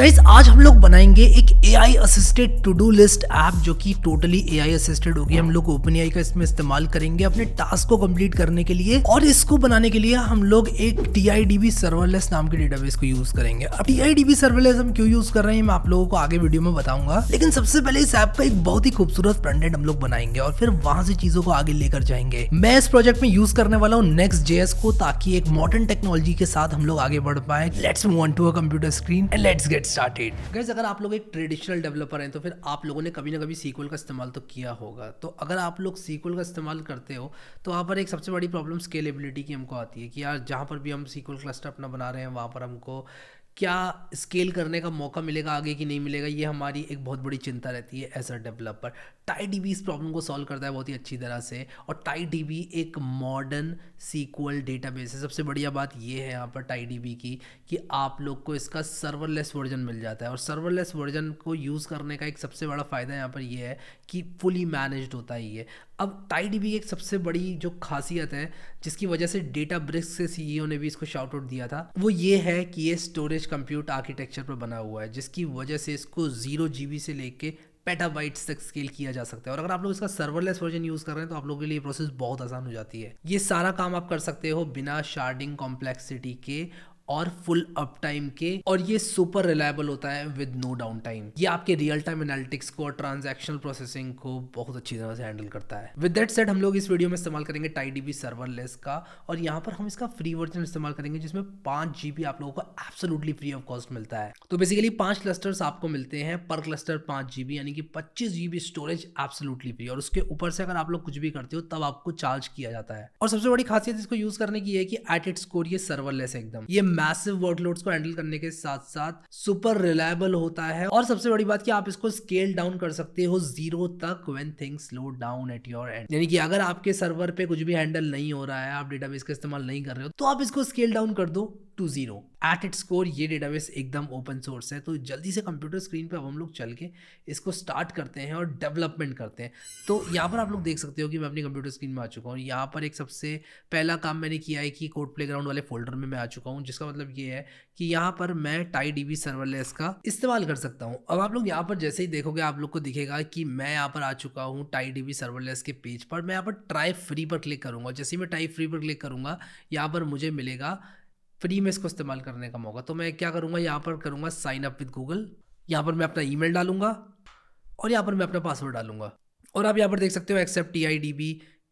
Guys आज हम लोग बनाएंगे एक A I assisted to do list app जो कि टोटली ए आई असिस्टेड होगी हम लोग ओपन ए आई का इसमें इस्तेमाल करेंगे अपने टास्क को कंप्लीट करने के लिए और इसको बनाने के लिए हम लोग एक T I D B serverless नाम के डेटाबेस को यूज करेंगे अब T I D B serverless हम क्यों यूज कर रहे हैं मैं आप लोगों को आगे वीडियो में बताऊंगा लेकिन सबसे पहले इस ऐप का एक बहुत ही खूबसूरत फ्रंट हम लोग बनाएंगे और फिर वहां से चीजों को आगे लेकर जाएंगे मैं इस प्रोजेक्ट में यूज करने वाला हूँ नेक्स्ट जेएस को ताकि एक मॉडर्न टेक्नोलॉजी के साथ हम लोग आगे बढ़ पाए let's move on to a computer screen and let's get started guys अगर आप लोग एक ट्रेडिशनल डेवलपर हैं तो फिर आप लोगों ने कभी ना कभी सीक्वल का इस्तेमाल तो किया होगा तो अगर आप लोग सीक्वल का इस्तेमाल करते हो तो वहाँ पर एक सबसे बड़ी प्रॉब्लम स्केलेबिलिटी की हमको आती है कि यार जहाँ पर भी हम सीक्वल क्लस्टर अपना बना रहे हैं वहाँ पर हमको क्या स्केल करने का मौका मिलेगा आगे कि नहीं मिलेगा ये हमारी एक बहुत बड़ी चिंता रहती है as a developer Ti D इस प्रॉब्लम को सॉल्व करता है बहुत ही अच्छी तरह से और टाई डी एक मॉडर्न सीक्वल डेटाबेस है सबसे बढ़िया बात ये है यहाँ पर टाई डी की कि आप लोग को इसका सर्वरलेस वर्जन मिल जाता है और सर्वरलेस वर्जन को यूज़ करने का एक सबसे बड़ा फ़ायदा यहाँ पर यह है कि फुली मैनेज होता है ये अब टाइड भी एक सबसे बड़ी जो खासियत है जिसकी वजह से डेटा ब्रिक्स के सी ने भी इसको शाउट आउट दिया था वो ये है कि ये स्टोरेज कंप्यूट आर्किटेक्चर पर बना हुआ है जिसकी वजह से इसको जीरो जीबी से लेके पेटाबाइट्स तक स्केल किया जा सकता है और अगर आप लोग इसका सर्वरलेस वर्जन यूज़ कर रहे हैं तो आप लोगों के लिए प्रोसेस बहुत आसान हो जाती है ये सारा काम आप कर सकते हो बिना शार्डिंग कॉम्प्लेक्सिटी के और फुल अप टाइम के और ये सुपर रिलायबल होता है विद नो डाउन टाइम ये आपके रियल टाइम एनालिटिक्स को और ट्रांजेक्शन प्रोसेसिंग को बहुत अच्छी तरह से हैंडल करता है विद दैट सेट हम लोग इस वीडियो में इस्तेमाल करेंगे टाइडीबी सर्वरलेस का और यहाँ पर हम इसका फ्री वर्जन इस्तेमाल करेंगे जिसमें पांच जीबी आप लोगों को एब्सोलूटली फ्री ऑफ कॉस्ट मिलता है तो बेसिकली पांच क्लस्टर्स आपको मिलते हैं पर क्लस्टर पांच जीबी यानी कि पच्चीस जीबी स्टोरेज एब्सोलूटली फ्री और उसके ऊपर से अगर आप लोग कुछ भी करते हो तब आपको चार्ज किया जाता है और सबसे बड़ी खासियत इसको यूज करने की है कि एट इट स्कोर ये सर्वरलेस है एकदम ये मैसिव वर्कलोड्स को हैंडल करने के साथ साथ सुपर रिलायबल होता है और सबसे बड़ी बात कि आप इसको स्केल डाउन कर सकते हो जीरो तक when things slow down at your end यानी कि अगर आपके सर्वर पे कुछ भी हैंडल नहीं हो रहा है आप डेटाबेस का इस्तेमाल नहीं कर रहे हो तो आप इसको स्केल डाउन कर दो to zero at its core ये डेटाबेस एकदम ओपन सोर्स है तो जल्दी से कंप्यूटर स्क्रीन पे हम लोग चल के इसको स्टार्ट करते हैं और डेवलपमेंट करते हैं तो यहाँ पर आप लोग देख सकते हो कि मैं अपनी कंप्यूटर स्क्रीन में आ चुका हूँ यहाँ पर एक सबसे पहला काम मैंने किया है कि कोड प्ले वाले फोल्डर में मैं आ चुका हूँ जिसका मतलब ये है कि यहाँ पर मैं टाई डी सर्वरलेस का इस्तेमाल कर सकता हूँ अब आप लोग यहाँ पर जैसे ही देखोगे आप लोग को दिखेगा कि मैं यहाँ पर आ चुका हूँ टाई डी सर्वरलेस के पेज पर मैं यहाँ पर ट्राई फ्री पर क्लिक करूँगा जैसे ही मैं टाई फ्री पर क्लिक करूँगा यहाँ पर मुझे मिलेगा फ्री में इसको इस्तेमाल करने का मौका तो मैं क्या करूँगा यहाँ पर करूँगा साइन अप विद गूगल यहाँ पर मैं अपना मेल डालूंगा और यहाँ पर मैं अपना पासवर्ड डालूंगा और आप यहाँ पर देख सकते हो accept T I D B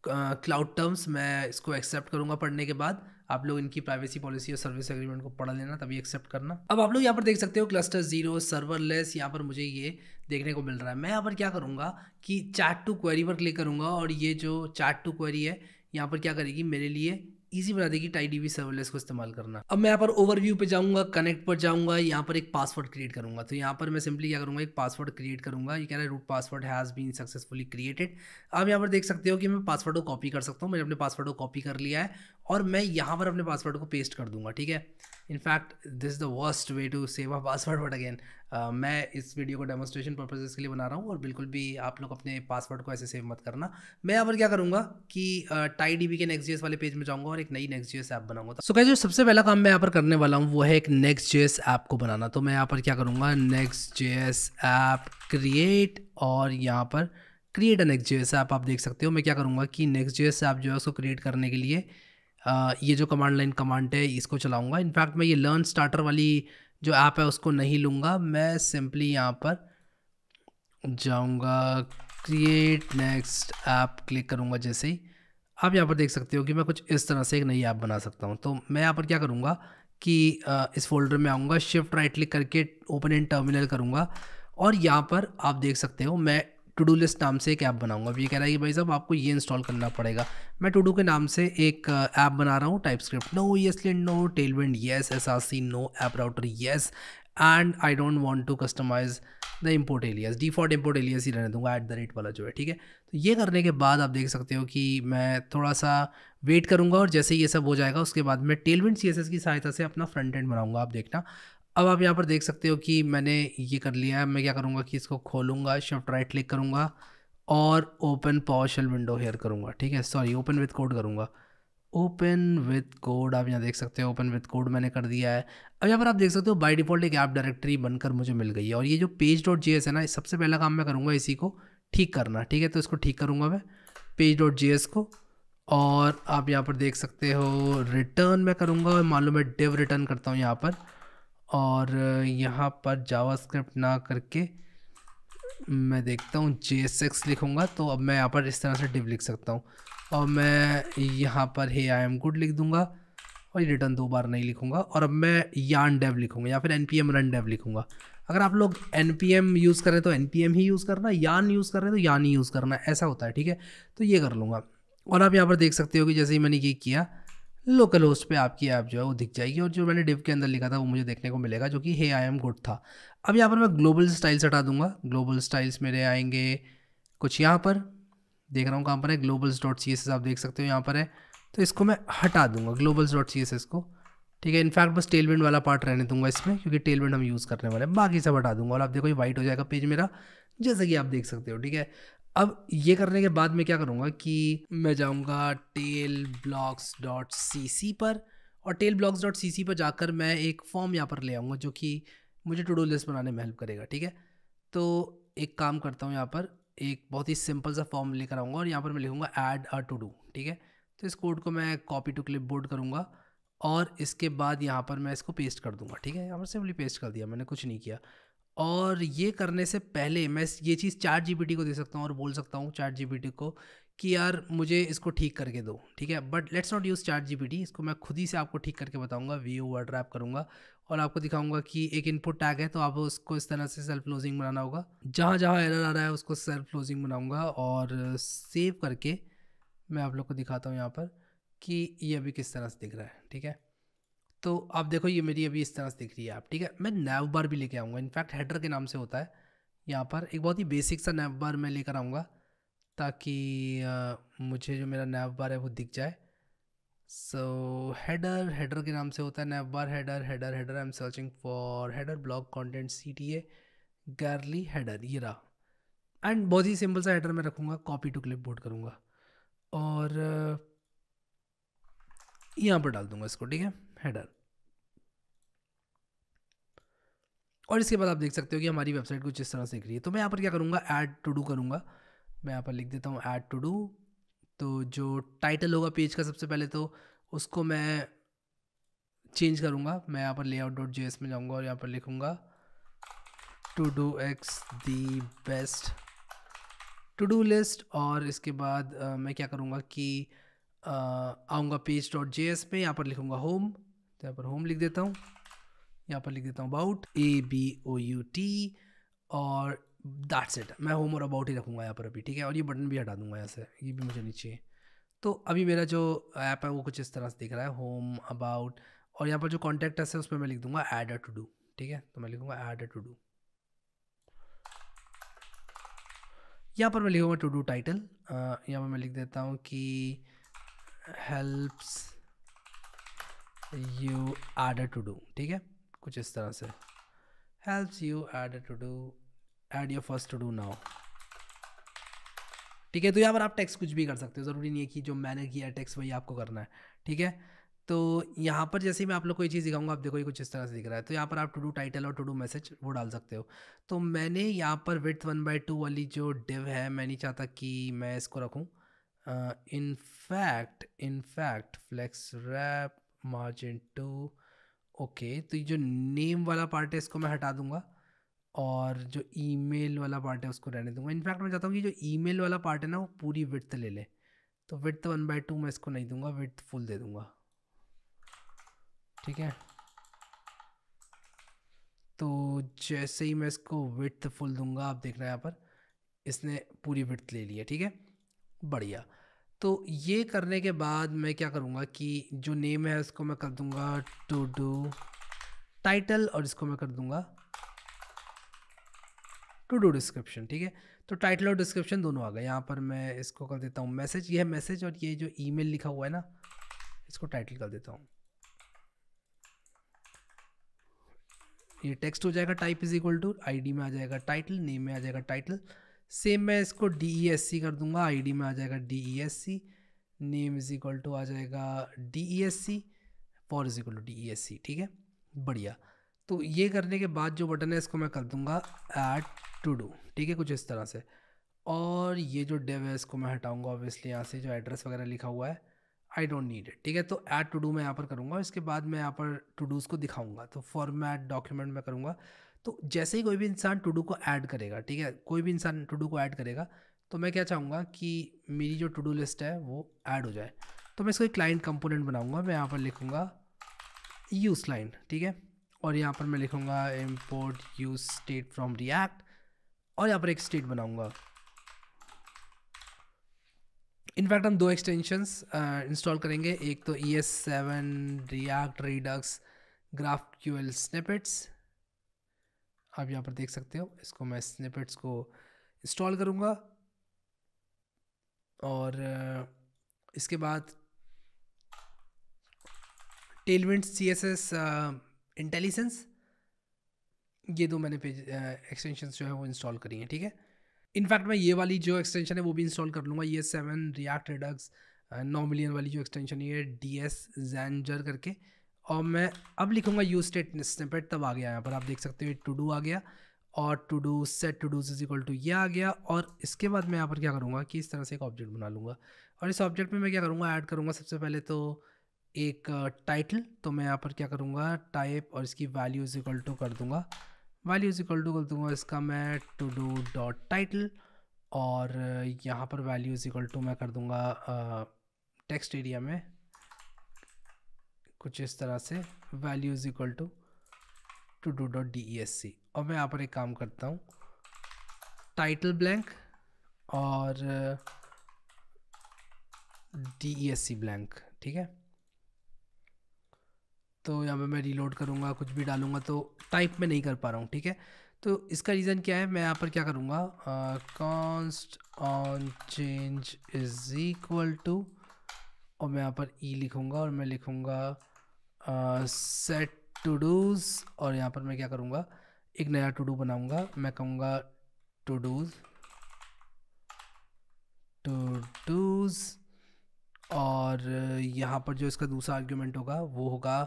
cloud terms मैं इसको एक्सेप्ट करूँगा पढ़ने के बाद आप लोग इनकी प्राइवेसी पॉलिसी और सर्विस एग्रीमेंट को पढ़ लेना तभी एक्सेप्ट करना अब आप लोग यहाँ पर देख सकते हो क्लस्टर जीरो सर्वरलेस यहाँ पर मुझे ये देखने को मिल रहा है मैं यहाँ पर क्या करूँगा कि चैट टू क्वेरी पर क्लिक करूँगा और ये जो चैट टू क्वेरी है यहाँ पर क्या करेगी मेरे लिए ईजी बना देगी टाई डी सर्वलेस को इस्तेमाल करना अब मैं यहाँ पर ओवरव्यू पे जाऊंगा कनेक्ट पर जाऊँगा यहाँ पर एक पासवर्ड क्रिएट करूँगा तो यहाँ पर मैं सिंपली क्या करूँगा एक पासवर्ड क्रिएट करूँगा ये कह रहा है root password has been successfully created आप यहाँ पर देख सकते हो कि मैं पासवर्ड को कॉपी कर सकता हूँ मैंने अपने पासवर्ड को कॉपी कर लिया है और मैं यहाँ पर अपने पासवर्ड को पेस्ट कर दूँगा ठीक है in fact this is the worst way to save a password but again मैं इस वीडियो को डेमोस्ट्रेशन पर्पजेज़ के लिए बना रहा हूँ और बिल्कुल भी आप लोग अपने पासवर्ड को ऐसे सेव मत करना मैं यहाँ पर क्या करूँगा कि टाई uh, डी के नेक्स्ट जीएस वाले पेज में जाऊँगा और एक नई नेक्स्ट जीएस ऐप बनाऊंगा सो क्या जो सबसे पहला काम मैं यहाँ पर करने वाला हूँ वो है एक नेक्स्ट जीएस ऐप को बनाना तो मैं यहाँ पर क्या करूँगा नेक्स्ट जीएस ऐप क्रिएट और यहाँ पर create a Next JS app आप देख सकते हो मैं क्या करूँगा कि नेक्स्ट जीएस ऐप जो है उसको क्रिएट करने के लिए ये जो कमांड लाइन कमांड है इसको चलाऊंगा इनफैक्ट मैं ये लर्न स्टार्टर वाली जो ऐप है उसको नहीं लूँगा मैं सिंपली यहाँ पर जाऊँगा क्रिएट नेक्स्ट ऐप क्लिक करूँगा जैसे ही आप यहाँ पर देख सकते हो कि मैं कुछ इस तरह से एक नई ऐप बना सकता हूँ तो मैं यहाँ पर क्या करूँगा कि इस फोल्डर में आऊँगा शिफ्ट राइट क्लिक करके ओपन इन टर्मिनल करूँगा और यहाँ पर आप देख सकते हो मैं टू डू लिस्ट नाम से एक ऐप बनाऊंगा अब ये कह रहा है कि भाई साहब आपको ये इंस्टॉल करना पड़ेगा मैं टू डू के नाम से एक ऐप बना रहा हूँ TypeScript no lint no Tailwind yes S R C no app router yes and I don't want to customise the import alias default import alias ही रहने दूंगा एट द रेट वाला जो है ठीक है तो ये करने के बाद आप देख सकते हो कि मैं थोड़ा सा वेट करूंगा और जैसे ये सब हो जाएगा उसके बाद मैं टेलविंड सी की सहायता से अपना फ्रंट एंड बनाऊंगा आप देखना अब आप यहाँ पर देख सकते हो कि मैंने ये कर लिया है मैं क्या करूँगा कि इसको खोलूँगा शिफ्ट राइट क्लिक करूँगा और ओपन पॉशल विंडो हेयर करूँगा ठीक है सॉरी ओपन विथ कोड करूँगा ओपन विथ कोड आप यहाँ देख सकते हो ओपन विथ कोड मैंने कर दिया है अब यहाँ पर आप देख सकते हो बाई डिफ़ॉल्ट एक ऐप डायरेक्टरी बनकर मुझे मिल गई है और ये जो पेज डॉट जी एस है ना सबसे पहला काम मैं करूँगा इसी को ठीक करना ठीक है तो इसको ठीक करूँगा मैं पेज डॉट जी एस को और आप यहाँ पर देख सकते हो रिटर्न मैं करूँगा और मान लो मैं डिव रिटर्न करता हूँ यहाँ पर और यहाँ पर जावास्क्रिप्ट ना करके मैं देखता हूँ जे लिखूँगा तो अब मैं यहाँ पर इस तरह से डिव लिख सकता हूँ और मैं यहाँ पर हे आई एम गुड लिख दूँगा और ये रिटर्न दो बार नहीं लिखूँगा और अब मैं यान डेव लिखूँगा या फिर N P M run dev लिखूँगा अगर आप लोग एन पी एम यूज़ करें तो एन पी एम ही यूज़ करना यान यूज़ कर रहे हैं तो यान ही यूज़ तो करना ऐसा होता है ठीक है तो ये कर लूँगा और आप यहाँ पर देख सकते हो कि जैसे ही मैंने ये किया लोकल होस्ट पे आपकी ऐप जो है वो दिख जाएगी और जो मैंने डिव के अंदर लिखा था वो मुझे देखने को मिलेगा जो कि हे आई एम गुड था अब यहाँ पर मैं ग्लोबल स्टाइल्स हटा दूंगा ग्लोबल स्टाइल्स मेरे आएंगे कुछ यहाँ पर देख रहा हूँ कहाँ पर है globals dot C S S आप देख सकते हो यहाँ पर है तो इसको मैं हटा दूंगा globals dot C S S को ठीक है इनफैक्ट बस टेलविंड वाला पार्ट रहने दूंगा इसमें क्योंकि टेलविंड हम यूज़ करने वाले हैं बाकी सब हटा दूंगा और आप देखो ये वाइट हो जाएगा पेज मेरा जैसे कि आप देख सकते हो ठीक है अब ये करने के बाद मैं क्या करूँगा कि मैं जाऊँगा tail blocks dot C C पर और tail blocks dot C C पर जाकर मैं एक फॉर्म यहाँ पर ले आऊँगा जो कि मुझे टू डू लिस्ट बनाने में हेल्प करेगा ठीक है तो एक काम करता हूँ यहाँ पर एक बहुत ही सिंपल सा फॉर्म लेकर आऊँगा और यहाँ पर मैं लिखूँगा ऐड अ टू डू ठीक है तो इस कोड को मैं कॉपी टू क्लिप बोर्ड करूँगा और इसके बाद यहाँ पर मैं इसको पेस्ट कर दूँगा ठीक है यहाँ पर सिंपली पेस्ट कर दिया मैंने कुछ नहीं किया और ये करने से पहले मैं ये चीज़ चार जी को दे सकता हूँ और बोल सकता हूँ चार जी को कि यार मुझे इसको ठीक करके दो ठीक है बट लेट्स नॉट यूज़ चार जी इसको मैं खुद ही से आपको ठीक करके बताऊँगा वी ओवर ड्रैप करूँगा और आपको दिखाऊंगा कि एक इनपुट टैग है तो आप उसको इस तरह से सेल्फ क्लोजिंग बनाना होगा जहाँ जहाँ एरर आ रहा है उसको सेल्फ क्लोजिंग बनाऊँगा और सेव करके मैं आप लोग को दिखाता हूँ यहाँ पर कि ये अभी किस तरह से दिख रहा है ठीक है तो आप देखो ये मेरी अभी इस तरह से दिख रही है आप ठीक है मैं नैव बार भी लेके आऊँगा इनफैक्ट हेडर के नाम से होता है यहाँ पर एक बहुत ही बेसिक सा नैव बार मैं लेकर आऊँगा ताकि मुझे जो मेरा नैव बार है वो दिख जाए सो हेडर हेडर के नाम से होता है nav bar header header header I am searching for header blog content C T A गैरली हेडर ये रहा एंड बहुत ही सिंपल सा हेडर मैं रखूँगा कॉपी टू क्लिप बोर्ड करूँगा और यहाँ पर डाल दूँगा इसको ठीक है हेडर और इसके बाद आप देख सकते हो कि हमारी वेबसाइट कुछ इस तरह से दिख रही है तो मैं यहाँ पर क्या करूँगा ऐड टू डू करूँगा मैं यहाँ पर लिख देता हूँ ऐड टू डू तो जो टाइटल होगा पेज का सबसे पहले तो उसको मैं चेंज करूँगा मैं यहाँ पर लेआउट डॉट जे में जाऊँगा और यहाँ पर लिखूँगा to do X the best to do list और इसके बाद आ, मैं क्या करूँगा कि आऊँगा पेज डॉट जे एस में यहाँ पर लिखूँगा होम तो यहाँ पर होम लिख देता हूँ यहाँ पर लिख देता हूँ about A B O U T और दैट्स इट मैं होम और अबाउट ही रखूँगा यहाँ पर अभी ठीक है और ये बटन भी हटा दूँगा यहाँ से ये भी मुझे नीचे तो अभी मेरा जो ऐप है वो कुछ इस तरह से दिख रहा है होम अबाउट और यहाँ पर जो कॉन्टैक्ट है उसमें मैं लिख दूँगा एड टू डू ठीक है तो मैं लिखूँगा एड टू डू यहाँ पर मैं लिखूँगा टू डू टाइटल यहाँ पर मैं लिख देता हूँ कि helps you add to do ठीक है कुछ इस तरह से helps you add to do add your first to do now ठीक है तो यहाँ पर आप टेक्स्ट कुछ भी कर सकते हो ज़रूरी नहीं है कि जो मैंने किया टेक्स्ट वही आपको करना है ठीक है तो यहाँ पर जैसे मैं आप लोग को ये चीज़ दिखाऊंगा आप देखो ये कुछ इस तरह से दिख रहा है तो यहाँ पर आप टू डू टाइटल और टू डू मैसेज वो डाल सकते हो तो मैंने यहाँ पर विथ वन बाई टू वाली जो डिव है मैं नहीं चाहता कि मैं इसको रखूँ in fact in fact flex wrap margin two okay तो ये जो नेम वाला पार्ट है इसको मैं हटा दूंगा और जो ईमेल वाला पार्ट है उसको रहने दूंगा इनफैक्ट मैं चाहता हूँ कि जो ईमेल वाला पार्ट है ना वो पूरी विथ ले ले तो विथ वन बाई टू मैं इसको नहीं दूंगा विथ फुल दे दूंगा ठीक है तो जैसे ही मैं इसको विथ फुल दूंगा आप देख रहे हैं यहाँ पर इसने पूरी विथ ले ली है ठीक है बढ़िया तो ये करने के बाद मैं क्या करूँगा कि जो नेम है उसको मैं कर दूँगा टू डू टाइटल और इसको मैं कर दूँगा टू डू डिस्क्रिप्शन ठीक है तो टाइटल और डिस्क्रिप्शन दोनों आ गए यहाँ पर मैं इसको कर देता हूँ मैसेज ये है मैसेज और ये जो ईमेल लिखा हुआ है ना इसको टाइटल कर देता हूँ ये टेक्स्ट हो जाएगा type is equal to ID में आ जाएगा टाइटल नेम में आ जाएगा टाइटल सेम मैं इसको डी ई एस सी कर दूंगा आई डी में आ जाएगा D E S C name is equal to आ जाएगा D E S C for is equal to D E S C ठीक है बढ़िया तो ये करने के बाद जो बटन है इसको मैं कर दूंगा ऐड टू डू ठीक है कुछ इस तरह से और ये जो डेव है इसको मैं हटाऊंगा ऑब्वियसली यहाँ से जो एड्रेस वगैरह लिखा हुआ है आई डोंट नीड इट ठीक है तो ऐड टू डू मैं यहाँ पर करूँगा इसके बाद मैं यहाँ पर टू डूज़ को दिखाऊंगा तो फॉर्मेट डॉक्यूमेंट में करूँगा तो जैसे ही कोई भी इंसान टू डू को ऐड करेगा ठीक है कोई भी इंसान टू डू को ऐड करेगा तो मैं क्या चाहूँगा कि मेरी जो टू डू लिस्ट है वो ऐड हो जाए तो मैं इसको एक क्लाइंट कंपोनेंट बनाऊँगा मैं यहाँ पर लिखूँगा यूज क्लाइंट ठीक है और यहाँ पर मैं लिखूँगा import use state from React और यहाँ पर एक स्टेट बनाऊँगा इनफैक्ट हम दो एक्सटेंशंस इंस्टॉल uh, करेंगे एक तो E S seven React Redux GraphQL snippets आप यहाँ पर देख सकते हो इसको मैं स्नेपेट्स को इंस्टॉल करूँगा और इसके बाद Tailwind C S S IntelliSense ये दो मैंने पेज एक्सटेंशन जो है वो इंस्टॉल करी हैं ठीक है इनफैक्ट मैं ये वाली जो एक्सटेंशन है वो भी इंस्टॉल कर लूँगा ये सेवन रिएक्ट रिडक्स नौ मिलियन वाली जो एक्सटेंशन है डी एस जैनजर करके और मैं अब लिखूँगा यू स्टेट स्नेपेट तब आ गया यहाँ पर आप देख सकते हो टू डू आ गया और todo set todos is equal to ये आ गया और इसके बाद मैं यहाँ पर क्या करूँगा कि इस तरह से एक ऑब्जेक्ट बना लूँगा और इस ऑब्जेक्ट में मैं क्या करूँगा ऐड करूँगा सबसे पहले तो एक टाइटल तो मैं यहाँ पर क्या करूँगा टाइप और इसकी वैल्यू इज इक्वल टू कर दूँगा वैल्यू इज इक्वल टू कर दूँगा इसका मैं टू डू डॉट टाइटल और यहाँ पर वैल्यू इज इक्वल टू मैं कर दूँगा टेक्स्ट एरिया में कुछ इस तरह से value is equal to todo dot D S C और मैं यहाँ पर एक काम करता हूँ टाइटल ब्लैंक और D E S C blank ठीक है तो यहाँ पे मैं रीलोड करूँगा कुछ भी डालूँगा तो टाइप में नहीं कर पा रहा हूँ ठीक है तो इसका रीज़न क्या है मैं यहाँ पर क्या करूँगा const on change is equal to और मैं यहाँ पर ई e लिखूँगा और मैं लिखूँगा सेट टू डूज और यहाँ पर मैं क्या करूँगा एक नया टू डू बनाऊँगा मैं कहूँगा टू डूज टू डूज और यहाँ पर जो इसका दूसरा आर्ग्यूमेंट होगा वो होगा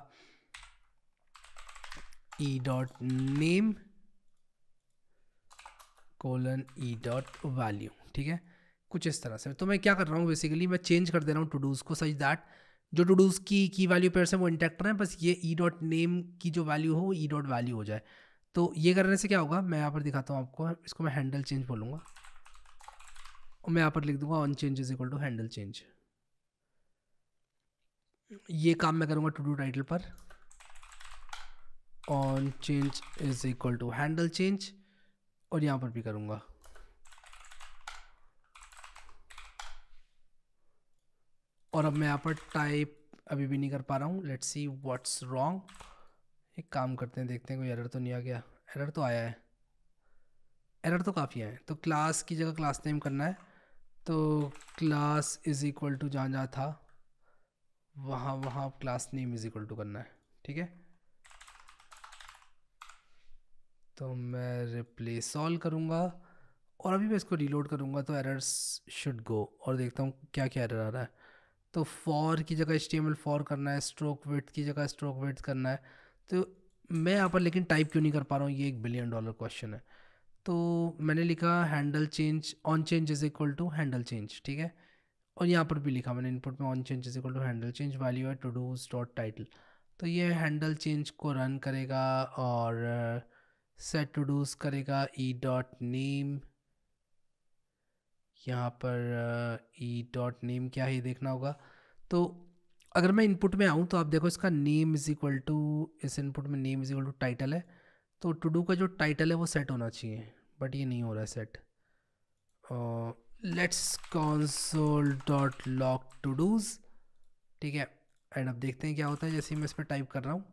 E dot name colon E dot value ठीक है कुछ इस तरह से तो मैं क्या कर रहा हूँ बेसिकली मैं चेंज कर दे रहा हूँ टू डूज़ को सच दैट जो टू डूज की की वैल्यू पेयर है वो इंटैक्ट हैं बस ये ई डॉट नेम की जो वैल्यू हो ई डॉट वैल्यू हो जाए तो ये करने से क्या होगा मैं यहाँ पर दिखाता हूँ आपको इसको मैं हैंडल चेंज बोलूँगा और मैं यहाँ पर लिख दूंगा on change is equal to handle change ये काम मैं करूँगा टू डू टाइटल पर on change is equal to handle change और यहाँ पर भी करूँगा और अब मैं यहाँ पर टाइप अभी भी नहीं कर पा रहा हूँ लेट्स सी व्हाट्स रॉन्ग एक काम करते हैं देखते हैं कोई एरर तो नहीं आ गया एरर तो आया है एरर तो काफ़ी आए तो क्लास की जगह क्लास नेम करना है तो क्लास इज़ इक्वल टू जहाँ जहाँ था वहाँ वहाँ class name is equal to करना है ठीक है तो मैं रिप्लेस ऑल करूँगा और अभी मैं इसको रीलोड करूँगा तो एरर्स शुड गो और देखता हूँ क्या क्या एरर आ रहा है तो फॉर की जगह एच फॉर करना है स्ट्रोक वेट की जगह स्ट्रोक वेट करना है तो मैं यहाँ पर लेकिन टाइप क्यों नहीं कर पा रहा हूँ ये एक बिलियन डॉलर क्वेश्चन है तो मैंने लिखा handle change on change is equal to handle change ठीक है और यहाँ पर भी लिखा मैंने इनपुट में on change is equal to handle change value है टू डूज डॉट टाइटल तो ये हैंडल चेंज को रन करेगा और सेट टू डूज करेगा ई डॉट नेम यहाँ पर ई डॉट नेम क्या है देखना होगा तो अगर मैं इनपुट में आऊँ तो आप देखो इसका नेम इज़ इक्वल टू इस इनपुट में name is equal to title है तो टू डू का जो टाइटल है वो सेट होना चाहिए बट ये नहीं हो रहा है set let's console dot log todos ठीक है एंड अब देखते हैं क्या होता है जैसे मैं इस पर टाइप कर रहा हूँ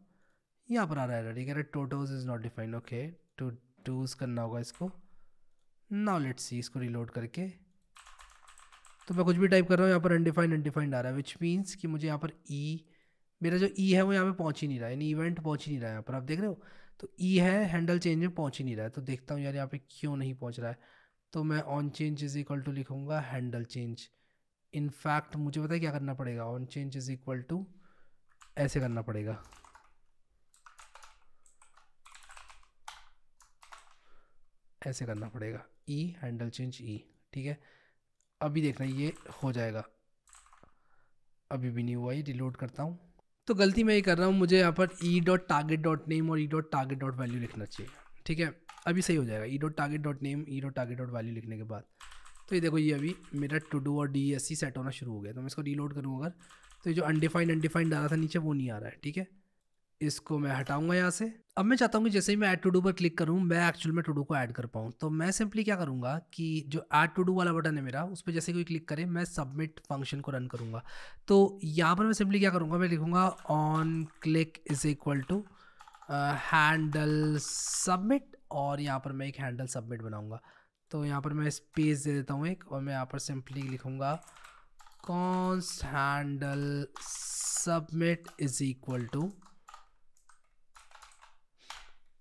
यहाँ पर आ रहा है ठीक है todos is not defined okay todos करना होगा इसको नाउ लेट्स सी इसको रिलोड करके तो मैं कुछ भी टाइप कर रहा हूँ यहाँ पर अनडिफाइंड अनडिफाइंड आ रहा है विच मीन्स कि मुझे यहाँ पर ई e, मेरा जो ई e है वो यहाँ पे पहुँच ही नहीं रहा है यानी इवेंट पहुँच ही नहीं रहा है यहाँ पर आप देख रहे हो तो ई e है हैंडल चेंज में पहुँच ही नहीं रहा है तो देखता हूँ यार यहाँ पे क्यों नहीं पहुँच रहा है तो मैं on change is equal to लिखूँगा हैंडल चेंज इनफैक्ट मुझे पता है क्या करना पड़ेगा on change is equal to ऐसे करना पड़ेगा ऐसे करना पड़ेगा ई हैंडल चेंज ई ठीक है अभी देखना ये हो जाएगा अभी भी नहीं हुआ ये रिलोड करता हूँ तो गलती मैं ये कर रहा हूँ मुझे यहाँ पर E dot target dot name और E dot target dot value लिखना चाहिए ठीक है अभी सही हो जाएगा E dot target dot name E dot target dot value लिखने के बाद तो ये देखो ये अभी मेरा टू डू और डी एस सी सेट होना शुरू हो गया तो मैं इसको रीलोड करूँगा अगर तो ये जो अनडिफाइंड अनडिफाइंड आ रहा था नीचे वो नहीं आ रहा है ठीक है इसको मैं हटाऊंगा यहाँ से अब मैं चाहता हूँ कि जैसे ही मैं ऐड टू डू पर क्लिक करूँ मैं एक्चुअल में टू डू को ऐड कर पाऊँ तो मैं सिंपली क्या करूँगा कि जो ऐड टू डू वाला बटन है मेरा उस पर जैसे कोई क्लिक करे मैं सबमिट फंक्शन को रन करूँगा तो यहाँ पर मैं सिंपली क्या करूँगा मैं लिखूँगा on click is equal to handle submit और यहाँ पर मैं एक हैंडल सबमिट बनाऊँगा तो यहाँ पर मैं स्पेस दे देता हूँ एक और मैं यहाँ पर सिंपली लिखूँगा const handle submit is equal to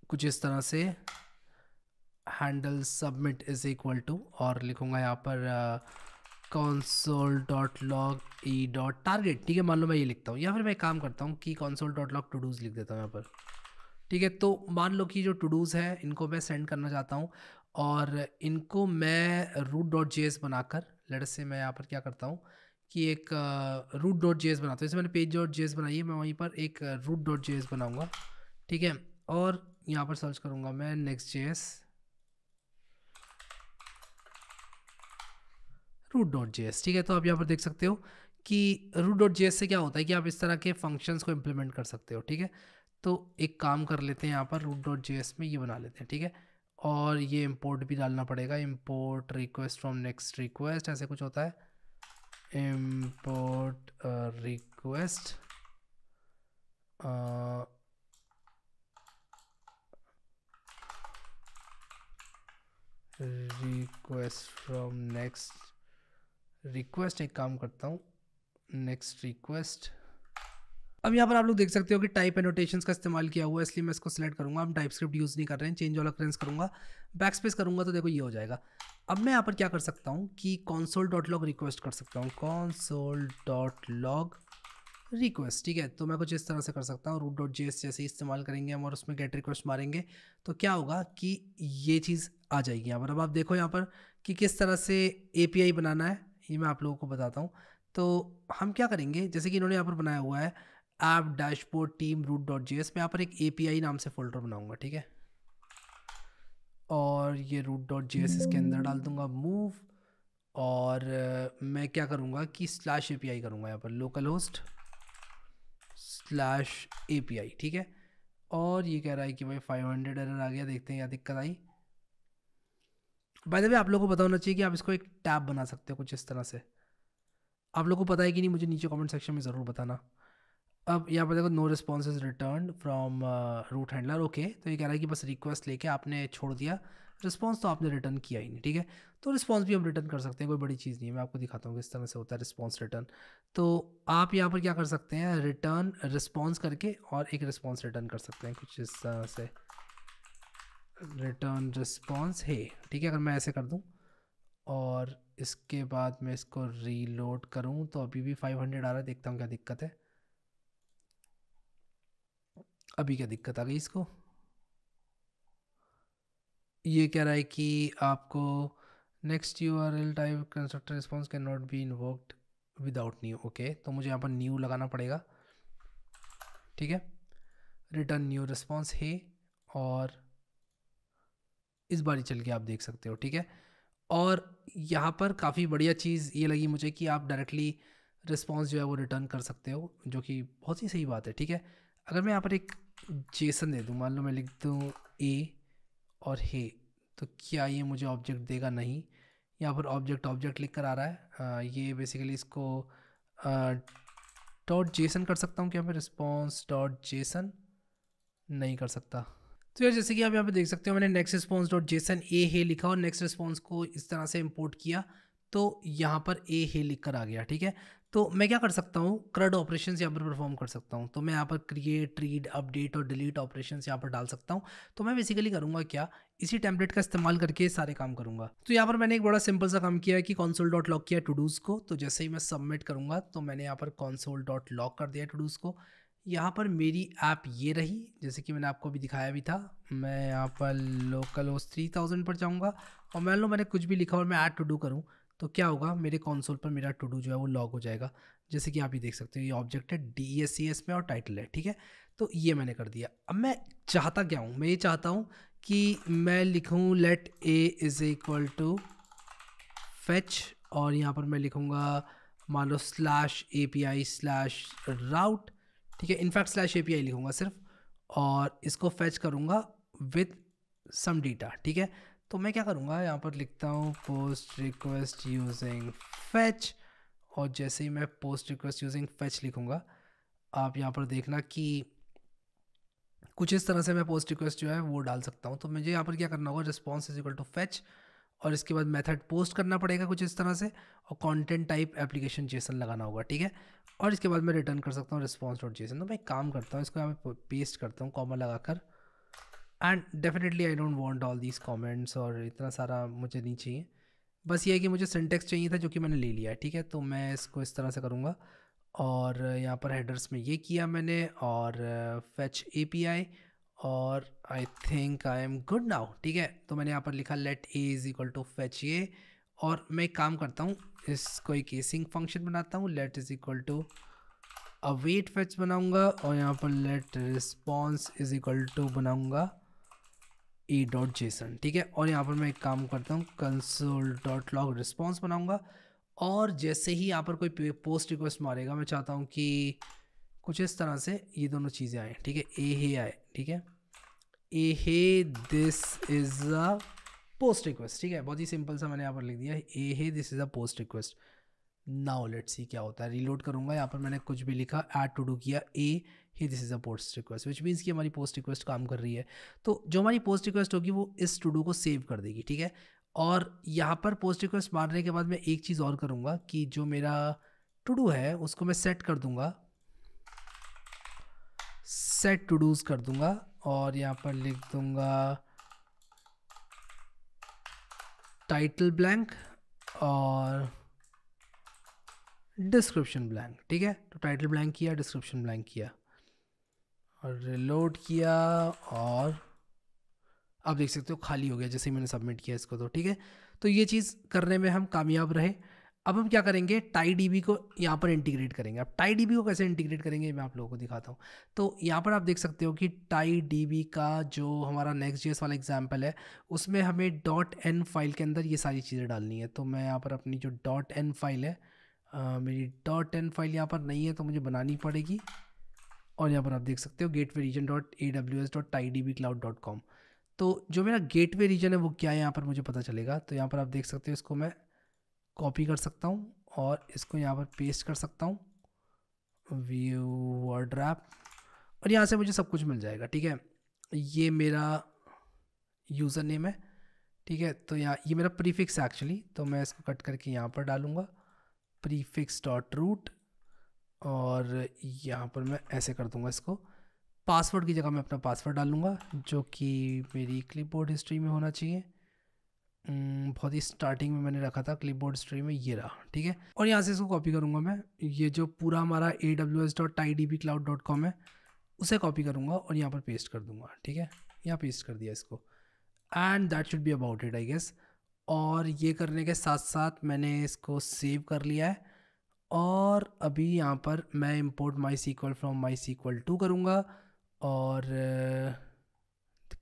कुछ इस तरह से handle submit is equal to और लिखूँगा यहाँ पर console dot log E dot target ठीक है मान लो मैं ये लिखता हूँ या फिर मैं काम करता हूँ कि console dot log todos लिख देता हूँ यहाँ पर ठीक है तो मान लो कि जो टू डूज़ है इनको मैं सेंड करना चाहता हूँ और इनको मैं रूट डॉट जे एस बनाकर लेट से मैं यहाँ पर क्या करता हूँ कि एक रूट डॉट जे एस बनाता हूँ जैसे मैंने पेज डॉट जे एस बनाई है मैं वहीं पर एक रूट डॉट जे एस बनाऊँगा ठीक है और यहाँ पर सर्च करूँगा मैं Next J S root dot J S ठीक है तो आप यहाँ पर देख सकते हो कि रूट डॉट जे एस से क्या होता है कि आप इस तरह के फंक्शंस को इम्प्लीमेंट कर सकते हो ठीक है तो एक काम कर लेते हैं यहाँ पर रूट डॉट जे एस में ये बना लेते हैं ठीक है और ये इम्पोर्ट भी डालना पड़ेगा import request from Next request ऐसे कुछ होता है import request uh, request from Next request एक काम करता हूँ नेक्स्ट रिक्वेस्ट अब यहाँ पर आप लोग देख सकते हो कि टाइप एनोटेशन का इस्तेमाल किया हुआ है इसलिए मैं इसको सिलेक्ट करूँगा हम टाइप स्क्रिप्ट यूज़ नहीं कर रहे हैं चेंज ऑल अक्रेंस करूँगा बैक स्पेस करूँगा तो देखो ये हो जाएगा अब मैं यहाँ पर क्या कर सकता हूँ कि कॉन्सोल डॉट लॉग रिक्वेस्ट कर सकता हूँ कॉन्सोल डॉट लॉग रिक्वेस्ट ठीक है तो मैं कुछ इस तरह से कर सकता हूँ रूट डॉट एस जैसे इस्तेमाल करेंगे हम और उसमें गेट रिक्वेस्ट मारेंगे तो क्या होगा कि ये चीज़ आ जाएगी यहाँ पर अब आप देखो यहाँ पर कि किस तरह से ए बनाना है ये मैं आप लोगों को बताता हूँ तो हम क्या करेंगे जैसे कि इन्होंने यहाँ पर बनाया हुआ है app dashboard team route dot G S मैं यहाँ पर एक ए नाम से फोल्डर बनाऊँगा ठीक है और ये रूट डॉट जी एस इसके अंदर डाल दूँगा मूव और मैं क्या करूँगा कि स्लैश ए पी आई करूँगा यहाँ पर local host slash A P I ठीक है और ये कह रहा है कि भाई फाइव हंड्रेड एरर आ गया देखते हैं या दिक्कत आई बाय द वे आप लोगों को पता होना चाहिए कि आप इसको एक टैब बना सकते हो कुछ इस तरह से आप लोगों को पता है कि नहीं मुझे नीचे कमेंट सेक्शन में ज़रूर बताना अब यहाँ पर देखो no response is return from route handler okay तो ये कह रहा है कि बस रिक्वेस्ट लेके आपने छोड़ दिया रिस्पॉन्स तो आपने रिटर्न किया ही नहीं ठीक है तो रिस्पॉन्स भी हम रिटर्न कर सकते हैं कोई बड़ी चीज़ नहीं है मैं आपको दिखाता हूँ किस तरह से होता है रिस्पॉन्स रिटर्न तो आप यहाँ पर क्या कर सकते हैं रिटर्न रिस्पॉन्स करके और एक रिस्पॉन्स रिटर्न कर सकते हैं कुछ इस तरह से रिटर्न रिस्पॉन्स है ठीक है अगर मैं ऐसे कर दूँ और इसके बाद मैं इसको रीलोड करूँ तो अभी भी 500 आ रहा है देखता हूँ क्या दिक्कत है अभी क्या दिक्कत आ गई इसको ये कह रहा है कि आपको Next U R L type constructor response can not be invoked without new okay तो मुझे यहाँ पर न्यू लगाना पड़ेगा ठीक है रिटर्न न्यू रिस्पॉन्स है और इस बारी चल के आप देख सकते हो ठीक है और यहाँ पर काफ़ी बढ़िया चीज़ ये लगी मुझे कि आप डायरेक्टली रिस्पॉन्स जो है वो रिटर्न कर सकते हो जो कि बहुत ही सही बात है ठीक है अगर मैं यहाँ पर एक जेसन दे दूँ मान लो मैं लिख दूँ ए और हे तो क्या ये मुझे ऑब्जेक्ट देगा नहीं यहाँ पर ऑब्जेक्ट ऑब्जेक्ट लिख कर आ रहा है आ, ये बेसिकली इसको डॉट जेसन कर सकता हूँ क्या मैं रिस्पॉन्स डॉट जेसन नहीं कर सकता तो यार जैसे कि आप यहाँ पे देख सकते हो मैंने Next response dot JSON a hey लिखा और नेक्स्ट रिस्पॉन्स को इस तरह से इम्पोर्ट किया तो यहाँ पर ए हे लिख कर आ गया ठीक है तो मैं क्या कर सकता हूँ क्रड ऑपरेशन यहाँ पर परफॉर्म कर सकता हूँ तो मैं यहाँ पर क्रिएट रीड अपडेट और डिलीट ऑपरेशन यहाँ पर डाल सकता हूँ तो मैं बेसिकली करूँगा क्या इसी टेम्पलेट का इस्तेमाल करके सारे काम करूँगा तो यहाँ पर मैंने एक बड़ा सिंपल सा काम किया है कि कॉन्सोल डॉट लॉक किया टू डूज़ को तो जैसे ही मैं सबमिट करूँगा तो मैंने यहाँ पर कॉन्सोल डॉट लॉक कर दिया टू डूज़ को यहाँ पर मेरी ऐप ये रही जैसे कि मैंने आपको अभी दिखाया भी था मैं यहाँ पर लोकल होस्ट थ्री थाउजेंड पर जाऊँगा और मान लो मैंने कुछ भी लिखा और मैं ऐड टू डू करूँ तो क्या होगा मेरे कॉन्सोल पर मेरा टू डू जो है वो लॉग हो जाएगा जैसे कि आप ये देख सकते हो ये ऑब्जेक्ट है डी एस सी एस में और टाइटल है ठीक है तो ये मैंने कर दिया अब मैं चाहता क्या हूँ मैं ये चाहता हूँ कि मैं लिखूँ let A is equal to fetch और यहाँ पर मैं लिखूँगा मान लो slash A P I slash route ठीक है इनफैक्ट स्लैश ए लिखूँगा सिर्फ और इसको फैच करूँगा विथ सम डेटा ठीक है तो मैं क्या करूँगा यहाँ पर लिखता हूँ पोस्ट रिक्वेस्ट यूजिंग फैच और जैसे ही मैं पोस्ट रिक्वेस्ट यूजिंग फैच लिखूँगा आप यहाँ पर देखना कि कुछ इस तरह से मैं पोस्ट रिक्वेस्ट जो है वो डाल सकता हूँ तो मुझे यहाँ पर क्या करना होगा response is equal to fetch और इसके बाद मेथड पोस्ट करना पड़ेगा कुछ इस तरह से और कंटेंट टाइप एप्लीकेशन जेसन लगाना होगा ठीक है और इसके बाद मैं रिटर्न कर सकता हूँ रिस्पॉन्स डॉट जेसन तो मैं काम करता हूँ इसको मैं पेस्ट करता हूँ लगा लगाकर and definitely I don't want all these comments और इतना सारा मुझे नहीं चाहिए बस ये है कि मुझे सिंटेक्स चाहिए था जो कि मैंने ले लिया है ठीक है तो मैं इसको इस तरह से करूँगा और यहाँ पर हेडर्स में ये किया मैंने और फैच ए और I think I am good now ठीक है तो मैंने यहाँ पर लिखा let a is equal to fetch a और मैं एक काम करता हूँ इस कोई एसिंग फंक्शन बनाता हूँ let is equal to await fetch बनाऊँगा और यहाँ पर let response is equal to बनाऊँगा ए डॉट जेसन ठीक है और यहाँ पर मैं एक काम करता हूँ कंसोल डॉट लॉग रिस्पॉन्स बनाऊँगा और जैसे ही यहाँ पर कोई पोस्ट रिक्वेस्ट मारेगा मैं चाहता हूँ कि कुछ इस तरह से ये दोनों चीज़ें आए ठीक है ए हे आए ठीक है a hey this is a post request ठीक है बहुत ही सिंपल सा मैंने यहाँ पर लिख दिया a hey this is a post request now let's see क्या होता है रीलोड करूँगा यहाँ पर मैंने कुछ भी लिखा ऐड टू डू किया a hey this is a post request which means कि हमारी पोस्ट रिक्वेस्ट काम कर रही है तो जो हमारी पोस्ट रिक्वेस्ट होगी वो इस टू डू को सेव कर देगी ठीक है और यहाँ पर पोस्ट रिक्वेस्ट मारने के बाद मैं एक चीज़ और करूँगा कि जो मेरा टू डू है उसको मैं सेट कर दूँगा सेट टू डूज कर दूंगा और यहाँ पर लिख दूंगा टाइटल ब्लैंक और डिस्क्रिप्शन ब्लैंक ठीक है तो टाइटल ब्लैंक किया डिस्क्रिप्शन ब्लैंक किया और रिलोड किया और आप देख सकते हो खाली हो गया जैसे मैंने सबमिट किया इसको तो ठीक है तो ये चीज़ करने में हम कामयाब रहे अब हम क्या करेंगे टाई डी को यहाँ पर इंटीग्रेट करेंगे अब टाई डी को कैसे इंटीग्रेट करेंगे मैं आप लोगों को दिखाता हूँ तो यहाँ पर आप देख सकते हो कि टाई डी का जो हमारा नेक्स्ट जी वाला एग्जाम्पल है उसमें हमें डॉट एन फाइल के अंदर ये सारी चीज़ें डालनी है तो मैं यहाँ पर अपनी जो डॉट एन फाइल है आ, मेरी डॉट एन फाइल यहाँ पर नहीं है तो मुझे बनानी पड़ेगी और यहाँ पर आप देख सकते हो gateway region dot A W S dot Ti D B cloud dot com तो जो मेरा गेट वे रीजन है वो क्या है यहाँ पर मुझे पता चलेगा तो यहाँ पर आप देख सकते हो इसको मैं कॉपी कर सकता हूँ और इसको यहाँ पर पेस्ट कर सकता हूँ व्यू वर्ड रैप और यहाँ से मुझे सब कुछ मिल जाएगा ठीक है ये मेरा यूज़र नेम है ठीक है तो यहाँ ये मेरा प्रीफिक्स है एक्चुअली तो मैं इसको कट करके यहाँ पर डालूँगा प्रीफिक्स डॉट रूट और यहाँ पर मैं ऐसे कर दूँगा इसको पासवर्ड की जगह मैं अपना पासवर्ड डालूँगा जो कि मेरी क्लिपबोर्ड हिस्ट्री में होना चाहिए हम्म, बहुत ही स्टार्टिंग में मैंने रखा था क्लिपबोर्ड स्टोरी में ये रहा ठीक है और यहाँ से इसको कॉपी करूँगा मैं ये जो पूरा हमारा A W S dot I D B cloud dot com है उसे कॉपी करूँगा और यहाँ पर पेस्ट कर दूँगा ठीक है यहाँ पेस्ट कर दिया इसको and that should be about it I guess और ये करने के साथ साथ मैंने इसको सेव कर लिया है और अभी यहाँ पर मैं import MySQL from MySQL two करूँगा और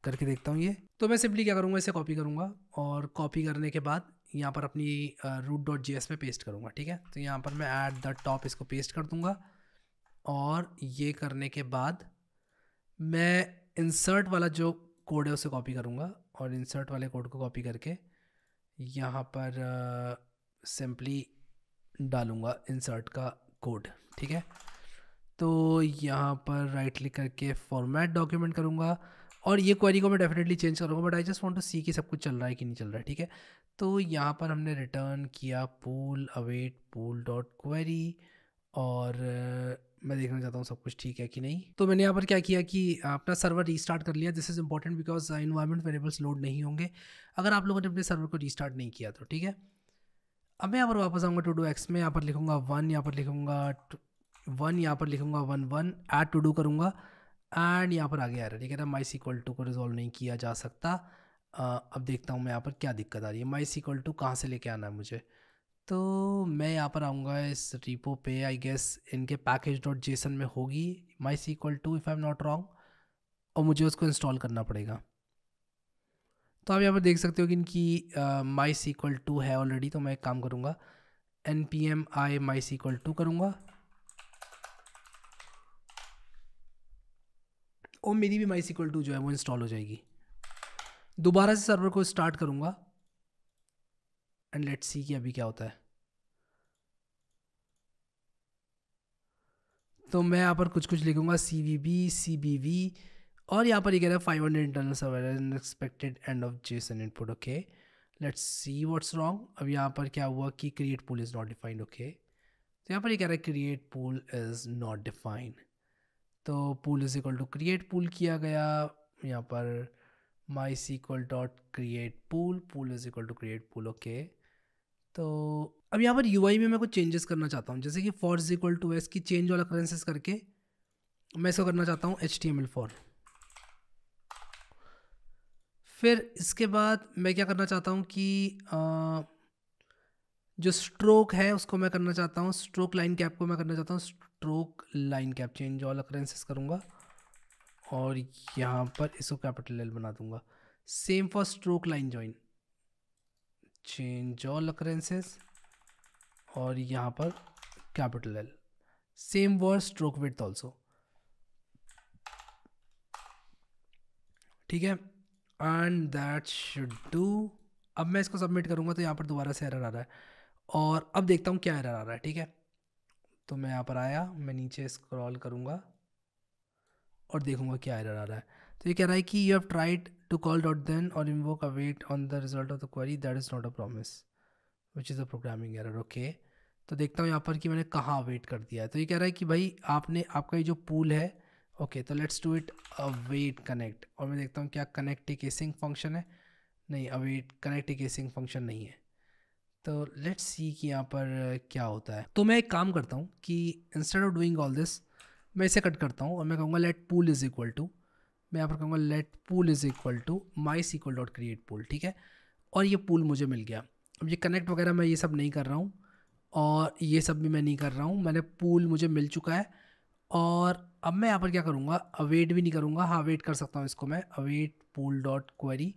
करके देखता हूँ ये तो मैं सिंपली क्या करूँगा इसे कॉपी करूँगा और कॉपी करने के बाद यहाँ पर अपनी रूट डॉट जी में पेस्ट करूँगा ठीक है तो यहाँ पर मैं ऐट द टॉप इसको पेस्ट कर दूँगा और ये करने के बाद मैं इंसर्ट वाला जो कोड है उसे कॉपी करूँगा और इंसर्ट वाले कोड को कॉपी करके यहाँ पर सिंपली डालूँगा इंसर्ट का कोड ठीक है तो यहाँ पर राइट क्लिक करके फॉर्मेट डॉक्यूमेंट करूँगा और ये क्वेरी को मैं डेफिनेटली चेंज करूँगा but I just want to see कि सब कुछ चल रहा है कि नहीं चल रहा है ठीक है तो यहाँ पर हमने रिटर्न किया pool await pool dot query और uh, मैं देखना चाहता हूँ सब कुछ ठीक है कि नहीं तो मैंने यहाँ पर क्या किया कि अपना सर्वर रीस्टार्ट कर लिया this is important because environment variables load नहीं होंगे अगर आप लोगों ने अपने सर्वर को रीस्टार्ट नहीं किया तो ठीक है अब मैं यहाँ पर वापस आऊँगा टू डू एक्स में यहाँ पर लिखूँगा वन यहाँ पर लिखूँगा वन यहाँ पर लिखूँगा one one add to todo करूँगा एंड यहाँ पर आगे आ रहा है ठीक है ना माई सीक्वल टू को रिजॉल्व नहीं किया जा सकता आ, अब देखता हूँ मैं यहाँ पर क्या दिक्कत आ रही है माई सीक्वल टू कहाँ से लेके आना है मुझे तो मैं यहाँ पर आऊँगा इस रिपो पे आई गेस इनके पैकेज डॉट जेसन में होगी MySQL two if I am not wrong और मुझे उसको इंस्टॉल करना पड़ेगा तो आप यहाँ पर देख सकते हो कि इनकी माई सीक्वल टू है ऑलरेडी तो मैं एक काम करूँगा N P M I MySQL two करूँगा और मेरी भी माई सिक्वल टू जो है वो इंस्टॉल हो जाएगी दोबारा से सर्वर को स्टार्ट करूँगा एंड लेट्स सी कि अभी क्या होता है तो मैं यहाँ पर कुछ कुछ लिखूँगा C V B C B V और यहाँ पर ये कह रहा है five hundred internal server expected end of JSON input okay let's see what's wrong अब यहाँ पर क्या हुआ कि create pool is not defined okay तो यहाँ पर ये कह रहा है create pool is not defined तो pool is equal to create pool किया गया यहाँ पर MySQL dot create pool pool is equal to create pool okay तो अब यहाँ पर यू में मैं कुछ चेंजेस करना चाहता हूँ जैसे कि for is equal to S की चेंज वाला करेंसेस करके मैं इसको करना चाहता हूँ H T M L for फिर इसके बाद मैं क्या करना चाहता हूँ कि आ, जो स्ट्रोक है उसको मैं करना चाहता हूँ स्ट्रोक लाइन कैप को मैं करना चाहता हूँ stroke line cap change all occurrences करूँगा और यहाँ पर इसको कैपिटल एल बना दूंगा same for stroke line join change all occurrences और यहाँ पर capital L same word stroke width also ठीक है एंड दैट शुड डू अब मैं इसको सबमिट करूँगा तो यहाँ पर दोबारा से एरर आ रहा है और अब देखता हूँ क्या एरर आ रहा है ठीक है तो मैं यहाँ पर आया मैं नीचे स्क्रॉल करूँगा और देखूँगा क्या एरर आ रहा है तो ये कह रहा है कि you have tried to call dot then और वो a wait on the result of the query that is not a promise which is a programming error okay तो देखता हूँ यहाँ पर कि मैंने कहाँ वेट कर दिया है तो ये कह रहा है कि भाई आपने आपका ये जो पूल है ओके तो let's do it await connect और मैं देखता हूँ क्या कनेक्ट एक एसिंग फंक्शन है नहीं अवेट कनेक्ट एक एसिंग फंक्शन नहीं है तो लेट्स सी कि यहाँ पर uh, क्या होता है तो मैं एक काम करता हूँ कि instead of doing all this मैं इसे कट करता हूँ और मैं कहूँगा let pool is equal to मैं यहाँ पर कहूँगा let pool is equal to MySQL dot create pool ठीक है और ये पूल मुझे मिल गया अब ये कनेक्ट वगैरह मैं ये सब नहीं कर रहा हूँ और ये सब भी मैं नहीं कर रहा हूँ मैंने पूल मुझे मिल चुका है और अब मैं यहाँ पर क्या करूँगा अवेट भी नहीं करूँगा हाँ वेट कर सकता हूँ इसको मैं अवेट पूल डॉट क्वेरी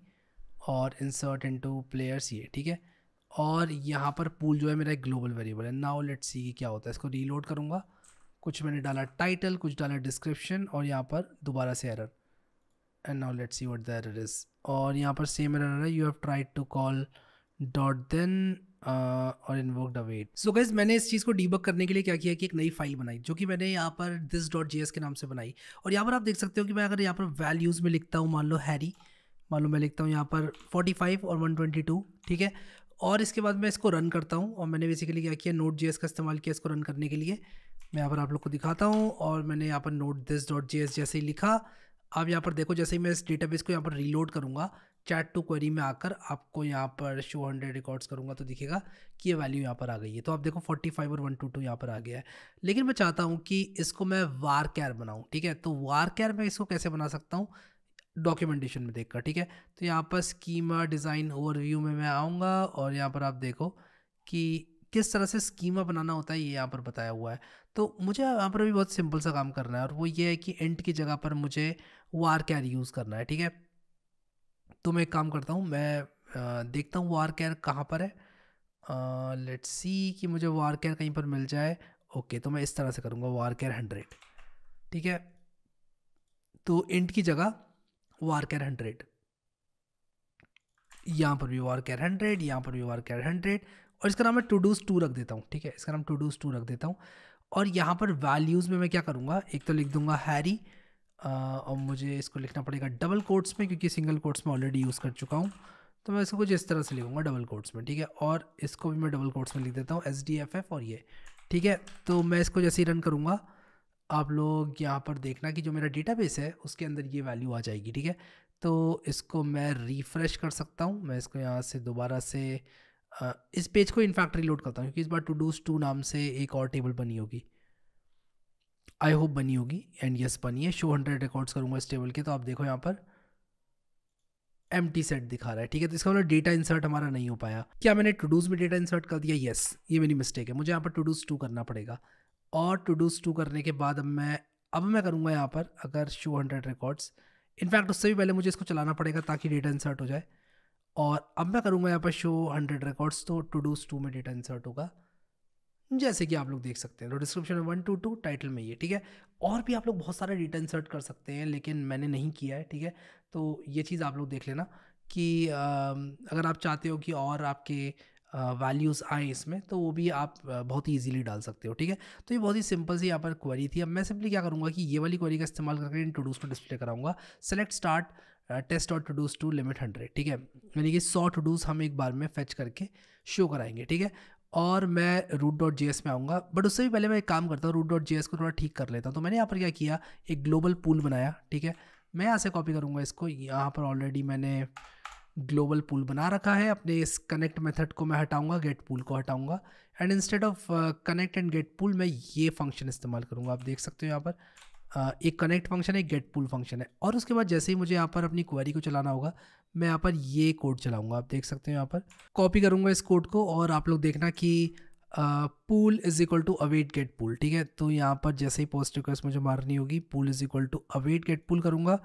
और इंसर्ट इन टू प्लेयर्स ये ठीक है और यहाँ पर पूल जो है मेरा एक ग्लोबल वेरिएबल है नाउ लेट सी क्या होता है इसको रीलोड करूँगा कुछ मैंने डाला टाइटल कुछ डाला डिस्क्रिप्शन और यहाँ पर दोबारा से error and now let see what the error is और यहाँ पर सेम एरर है you have tried to call dot then और in a wait so gas मैंने इस चीज़ को डीबक करने के लिए क्या किया कि एक नई फाइल बनाई जो कि मैंने यहाँ पर दिस डॉट जी के नाम से बनाई और यहाँ पर आप देख सकते हो कि मैं अगर यहाँ पर वैल्यूज़ में लिखता हूँ मान लो हैरी मान लो मैं लिखता हूँ यहाँ पर 45 और 122 ठीक है और इसके बाद मैं इसको रन करता हूँ और मैंने बेसिकली क्या किया नोट जी का इस्तेमाल किया इसको रन करने के लिए मैं यहाँ पर आप लोग को दिखाता हूँ और मैंने यहाँ पर नोट दिस डॉट जी जैसे ही लिखा आप यहाँ पर देखो जैसे ही मैं इस डेटा को यहाँ पर रीलोड करूँगा चैट टू क्वेरी में आकर आपको यहाँ पर शो हंड्रेड रिकॉर्ड्स करूँगा तो दिखेगा कि ये वैल्यू यहाँ पर आ गई है तो आप देखो फोर्टी फाइव और वन टू टू यहाँ पर आ गया है लेकिन मैं चाहता हूँ कि इसको मैं वार कैर बनाऊँ ठीक है तो वार कैर मैं इसको कैसे बना सकता हूँ डॉक्यूमेंटेशन में देखकर ठीक है तो यहाँ पर स्कीमा डिज़ाइन ओवरव्यू में मैं आऊँगा और यहाँ पर आप देखो कि किस तरह से स्कीमा बनाना होता है ये यहाँ पर बताया हुआ है तो मुझे यहाँ पर भी बहुत सिंपल सा काम करना है और वो ये है कि एंड की जगह पर मुझे वार कैर यूज़ करना है ठीक है तो मैं एक काम करता हूँ मैं देखता हूँ वार कैर कहाँ पर है लेट सी कि मुझे वार कैर कहीं पर मिल जाए ओके तो मैं इस तरह से करूँगा वार कैर हंड्रेड ठीक है तो इंट की जगह वार कैर हंड्रेड यहाँ पर भी वार कैर हंड्रेड यहाँ पर भी वार कैर हंड्रेड और इसका नाम मैं टू डूज टू रख देता हूँ ठीक है इसका नाम टू डूज टू रख देता हूँ और यहाँ पर वैल्यूज़ में मैं क्या करूँगा एक तो लिख दूंगा हैरी और मुझे इसको लिखना पड़ेगा डबल कोट्स में क्योंकि सिंगल कोट्स में ऑलरेडी यूज़ कर चुका हूँ तो मैं इसको कुछ इस तरह से लिखूँगा डबल कोट्स में ठीक है और इसको भी मैं डबल कोट्स में लिख देता हूँ एस डी एफ एफ और ये ठीक है तो मैं इसको जैसे ही रन करूँगा आप लोग यहाँ पर देखना कि जो मेरा डेटाबेस है उसके अंदर ये वैल्यू आ जाएगी ठीक है तो इसको मैं रिफ़्रेश कर सकता हूँ मैं इसको यहाँ से दोबारा से इस पेज को इनफैक्ट रिलोड करता हूँ क्योंकि इस बार टू डूज टू नाम से एक और टेबल बनी होगी आई होप बनी होगी एंड यस बनी है शो हंड्रेड रिकॉर्ड्स करूँगा इस टेबल के तो आप देखो यहाँ पर एम टी सेट दिखा रहा है ठीक है तो इसका मतलब डेटा इंसर्ट हमारा नहीं हो पाया क्या मैंने टू डूज में डेटा इंसर्ट कर दिया येस ये मेरी मिस्टेक है मुझे यहाँ पर टू डूज टू करना पड़ेगा और टू डूज टू करने के बाद अब मैं अब मैं करूँगा यहाँ पर अगर शो हंड्रेड रिकॉर्ड्स इनफैक्ट उससे भी पहले मुझे इसको चलाना पड़ेगा ताकि डेटा इंसर्ट हो जाए और अब मैं करूँगा यहाँ पर शो हंड्रेड रिकॉर्ड्स तो टू डूज टू में डेटा इंसर्ट होगा जैसे कि आप लोग देख सकते हैं तो डिस्क्रिप्शन में वन टू टू टाइटल में ये ठीक है और भी आप लोग बहुत सारे डेटा इंसर्ट कर सकते हैं लेकिन मैंने नहीं किया है ठीक है तो ये चीज़ आप लोग देख लेना कि अगर आप चाहते हो कि और आपके वैल्यूज़ आए इसमें तो वो भी आप बहुत ही ईजिली डाल सकते हो ठीक है तो ये बहुत ही सिंपल सी यहाँ पर क्वेरी थी अब मैं सिंपली क्या करूँगा कि ये वाली क्वेरी का इस्तेमाल करके इंट्रोड्यूस टूडूज़ को डिस्प्ले कराऊंगा सेलेक्ट स्टार्ट टेस्ट और टूडूस टू लिमिट हंड्रेड ठीक है यानी कि सौ टूडूस हम एक बार में फैच करके शो कराएंगे ठीक है और मैं रूट डॉट जी एस में आऊँगा बट उससे भी पहले मैं एक काम करता हूँ रूट डॉट जी एस को थोड़ा ठीक कर लेता हूँ तो मैंने यहाँ पर क्या किया एक ग्लोबल पूल बनाया ठीक है मैं यहाँ से कॉपी करूँगा इसको यहाँ पर ऑलरेडी मैंने ग्लोबल पूल बना रखा है अपने इस कनेक्ट मेथड को मैं हटाऊंगा गेट पूल को हटाऊंगा and instead of connect and get pool मैं ये फंक्शन इस्तेमाल करूँगा आप देख सकते हो यहाँ पर uh, एक कनेक्ट फंक्शन है गेट पूल फंक्शन है और उसके बाद जैसे ही मुझे यहाँ पर अपनी क्वेरी को चलाना होगा मैं यहाँ पर ये कोड चलाऊँगा आप देख सकते हो यहाँ पर कॉपी करूँगा इस कोड को और आप लोग देखना कि pool is equal to await get pool ठीक है तो यहाँ पर जैसे ही पोस्ट रिक्वेस्ट मुझे मारनी होगी pool is equal to await get pool करूँगा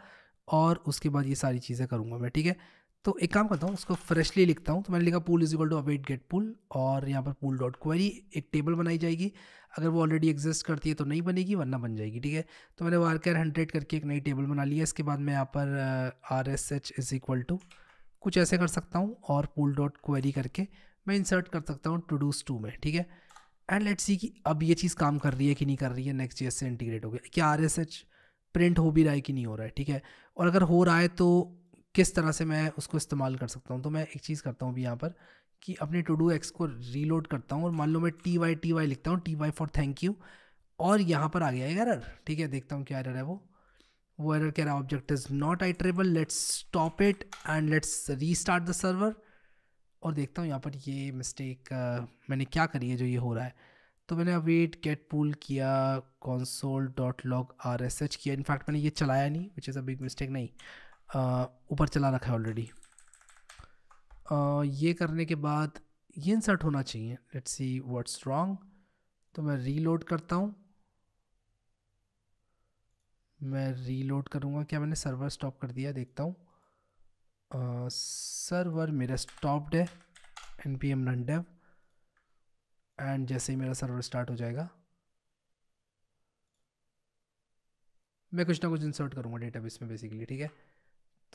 और उसके बाद ये सारी चीज़ें करूँगा मैं ठीक है तो एक काम करता हूँ उसको फ्रेशली लिखता हूँ तो मैंने लिखा pool is equal to await get pool और यहाँ पर पूल डॉट क्वेरी एक टेबल बनाई जाएगी अगर वो ऑलरेडी एग्जिस्ट करती है तो नहीं बनेगी वरना बन जाएगी ठीक है तो मैंने वार कैर हंड्रेड करके एक नई टेबल बना लिया इसके बाद मैं यहाँ पर R S H is equal to कुछ ऐसे कर सकता हूँ और पूल डॉट क्वेरी करके मैं इंसर्ट कर सकता हूँ टू डूस टू में ठीक है एंड लेट्स सी कि अब ये चीज़ काम कर रही है कि नहीं कर रही है नेक्स्ट जी से इंटीग्रेट हो गया क्या आर एस एच प्रिंट हो भी रहा है कि नहीं हो रहा है ठीक है और अगर हो रहा है तो किस तरह से मैं उसको इस्तेमाल कर सकता हूँ तो मैं एक चीज़ करता हूँ अभी यहाँ पर कि अपने टू डू एक्स को रीलोड करता हूँ और मान लो मैं टी वाई टी वाई लिखता हूँ T Y for thank you और यहाँ पर आ गया है एरर ठीक है देखता हूँ क्या एरर है वो वो एरर कह रहा है object is not iterable let's stop it and let's restart the server और देखता हूँ यहाँ पर ये मिस्टेक मैंने क्या करी है जो ये हो रहा है तो मैंने वेट गेट पुल किया console dot log R S H किया इनफैक्ट मैंने ये चलाया नहीं which is a big mistake नहीं ऊपर चला रखा है ऑलरेडी ये करने के बाद ये इंसर्ट होना चाहिए लेट्स सी व्हाट्स रॉन्ग तो मैं रीलोड करता हूँ मैं रीलोड करूँगा क्या मैंने सर्वर स्टॉप कर दिया देखता हूँ सर्वर मेरा स्टॉप्ड है N P M run dev and जैसे ही मेरा सर्वर स्टार्ट हो जाएगा मैं कुछ ना कुछ इंसर्ट करूँगा डेटाबेस में बेसिकली ठीक है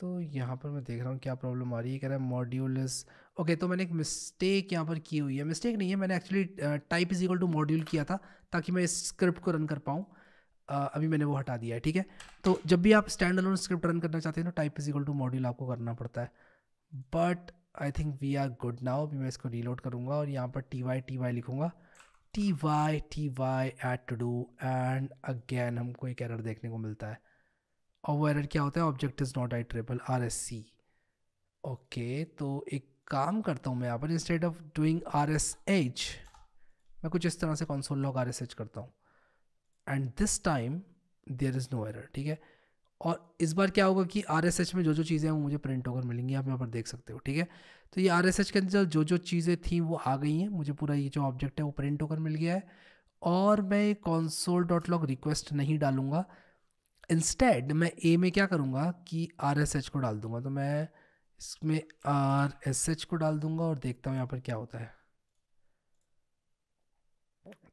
तो यहाँ पर मैं देख रहा हूँ क्या प्रॉब्लम आ रही है कह रहा है मॉड्यूलस ओके तो मैंने एक मिस्टेक यहाँ पर की हुई है मिस्टेक नहीं है मैंने actually type is equal to module किया था ताकि मैं इस स्क्रिप्ट को रन कर पाऊँ अभी मैंने वो हटा दिया है ठीक है तो जब भी आप स्टैंड अलोन स्क्रिप्ट रन करना चाहते हैं तो type is equal to module आपको करना पड़ता है but I think we are good now भी मैं इसको रीलोड करूँगा और यहाँ पर टी वाई टी वाई लिखूँगा T Y T Y at to do and again हमको एक एरर देखने को मिलता है और वो एरर क्या होता है object is not iterable R S C okay तो एक काम करता हूँ मैं यहाँ पर instead of doing R S H मैं कुछ इस तरह से console log R S H करता हूँ and this time there is no error ठीक है और इस बार क्या होगा कि आर एस एच में जो जो चीज़ें हैं वो मुझे प्रिंट होकर मिलेंगी आप यहाँ पर देख सकते हो ठीक है तो ये आर एस एच के अंदर जो जो चीज़ें थी वो आ गई हैं मुझे पूरा ये जो ऑब्जेक्ट है वो प्रिंट होकर मिल गया है और मैं कॉन्सोल डॉट लॉग रिक्वेस्ट नहीं डालूंगा इंस्टेड मैं ए में क्या करूँगा कि आर एस एच को डाल दूंगा तो मैं इसमें आर एस एच को डाल दूंगा और देखता हूँ यहाँ पर क्या होता है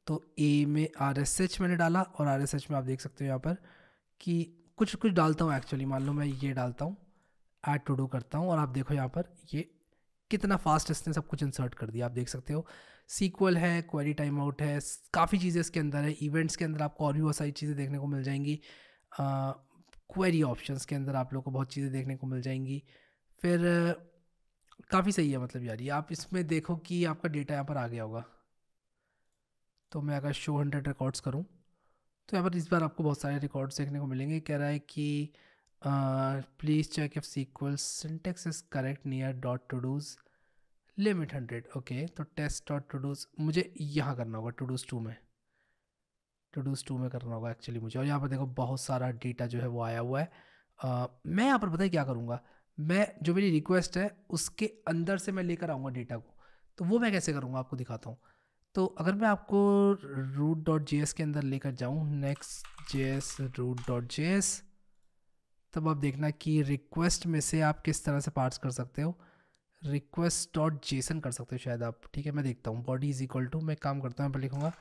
तो ए में आर एस एच मैंने डाला और आर एस एच में आप देख सकते हो यहाँ पर कि कुछ कुछ डालता हूँ एक्चुअली मान लो मैं ये डालता हूँ ऐड टू डू करता हूँ और आप देखो यहाँ पर ये कितना फास्ट इसने सब कुछ इंसर्ट कर दिया आप देख सकते हो सीक्वल है क्वेरी टाइम आउट है काफ़ी चीज़ें इसके अंदर है इवेंट्स के अंदर आपको और भी बहुत सारी चीज़ें देखने को मिल जाएंगी क्वेरी ऑप्शंस के अंदर आप लोग को बहुत चीज़ें देखने को मिल जाएंगी फिर काफ़ी सही है मतलब यार ये आप इसमें देखो कि आपका डेटा यहाँ पर आ गया होगा तो मैं अगर शो हंड्रेड रिकॉर्ड्स करूँ तो यहाँ पर इस बार आपको बहुत सारे रिकॉर्ड्स देखने को मिलेंगे कह रहा है कि please check if SQL syntax is correct near dot todos limit hundred okay तो टेस्ट डॉट टू डूज़ मुझे यहाँ करना होगा टू डूज़ टू में इंट्रोड्यूस टू में करना होगा एक्चुअली मुझे और यहाँ पर देखो बहुत सारा डेटा जो है वो आया हुआ है आ, मैं यहाँ पर पता है क्या करूँगा मैं जो मेरी रिक्वेस्ट है उसके अंदर से मैं लेकर आऊँगा डेटा को तो वो मैं कैसे करूँगा आपको दिखाता हूँ तो अगर मैं आपको रूट डॉट जे एस के अंदर लेकर जाऊँ next J S root dot J S तब आप देखना कि रिक्वेस्ट में से आप किस तरह से पार्ट्स कर सकते हो रिक्वेस्ट डॉट जेसन कर सकते हो शायद आप ठीक है मैं देखता हूँ बॉडी इज इक्वल टू मैं काम करता हूँ यहाँ पर लिखूँगा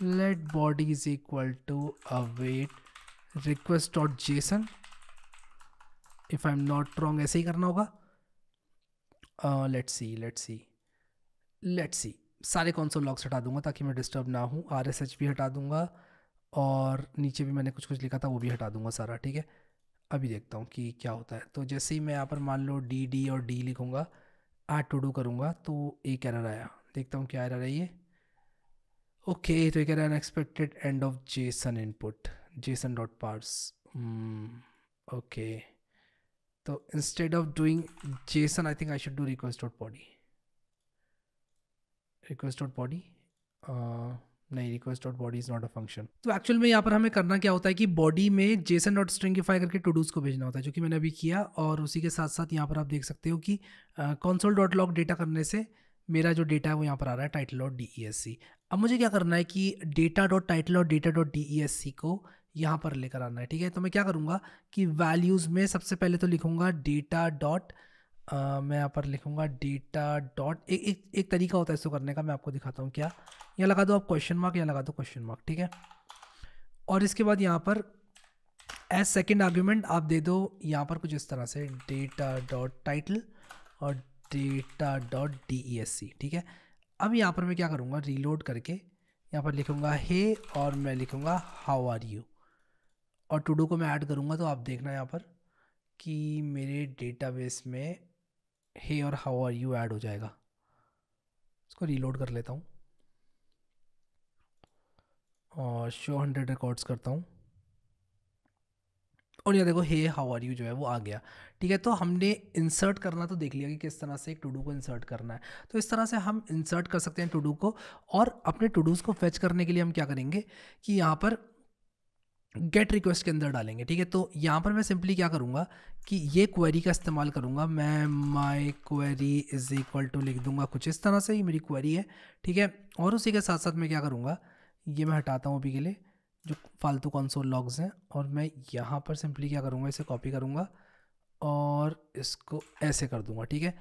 let body is equal to await request.json if I'm not wrong ऐसे ही करना होगा uh, let's see let's see let's see सारे कौनसोल लॉग्स हटा दूंगा ताकि मैं डिस्टर्ब ना हूँ आर एस एच भी हटा दूंगा और नीचे भी मैंने कुछ कुछ लिखा था वो भी हटा दूंगा सारा ठीक है अभी देखता हूँ कि क्या होता है तो जैसे ही मैं यहाँ पर मान लो डी डी और डी लिखूँगा आर टू डू करूँगा तो एक एरर आया देखता हूँ क्या एरर है Okay, so we get an expected end of JSON input, JSON dot parse. Mm, okay. So instead of doing JSON, I think I should do request dot body. Request dot body. Uh, नहीं request dot body is not a function तो actual में यहाँ पर हमें करना क्या होता है कि बॉडी में जेसन डॉट स्ट्रिंगिफाई करके टू डूज को भेजना होता है जो कि मैंने अभी किया और उसी के साथ साथ यहाँ पर आप देख सकते हो कि कॉन्सोल डॉट लॉग डेटा करने से मेरा जो डेटा है वो यहाँ पर आ रहा है title dot D E S C अब मुझे क्या करना है कि डेटा डॉट टाइटल और data dot D E S C को यहाँ पर लेकर आना है ठीक है तो मैं क्या करूँगा कि वैल्यूज़ में सबसे पहले तो लिखूँगा डेटा डॉट मैं यहाँ पर लिखूँगा डेटा डॉट एक एक एक तरीका होता है इसको करने का मैं आपको दिखाता हूँ क्या यहाँ लगा दो आप क्वेश्चन मार्क यहाँ लगा दो क्वेश्चन मार्क ठीक है और इसके बाद यहाँ पर एज सेकेंड आर्ग्यूमेंट आप दे दो यहाँ पर कुछ इस तरह से डेटा डॉट टाइटल और data dot D E S C ठीक है अब यहाँ पर मैं क्या करूँगा रीलोड करके यहाँ पर लिखूँगा हे hey, और मैं लिखूँगा हाउ आर यू और टूडो को मैं ऐड करूँगा तो आप देखना यहाँ पर कि मेरे डेटाबेस में हे hey और हाउ आर यू ऐड हो जाएगा इसको रीलोड कर लेता हूँ और शो हंड्रेड रिकॉर्ड्स करता हूँ और ये देखो हे हाउ आर यू जो है वो आ गया ठीक है तो हमने इंसर्ट करना तो देख लिया कि किस तरह से एक टूडू को इंसर्ट करना है तो इस तरह से हम इंसर्ट कर सकते हैं टूडू को और अपने टूडूज़ को फेच करने के लिए हम क्या करेंगे कि यहाँ पर गेट रिक्वेस्ट के अंदर डालेंगे ठीक है तो यहाँ पर मैं सिंपली क्या करूँगा कि ये क्वेरी का इस्तेमाल करूँगा मैं my query is equal to लिख दूँगा कुछ इस तरह से ही मेरी क्वेरी है ठीक है और उसी के साथ साथ मैं क्या करूँगा ये मैं हटाता हूँ अभी के लिए जो फालतू कंसोल लॉग्स हैं और मैं यहाँ पर सिंपली क्या करूँगा इसे कॉपी करूँगा और इसको ऐसे कर दूँगा ठीक है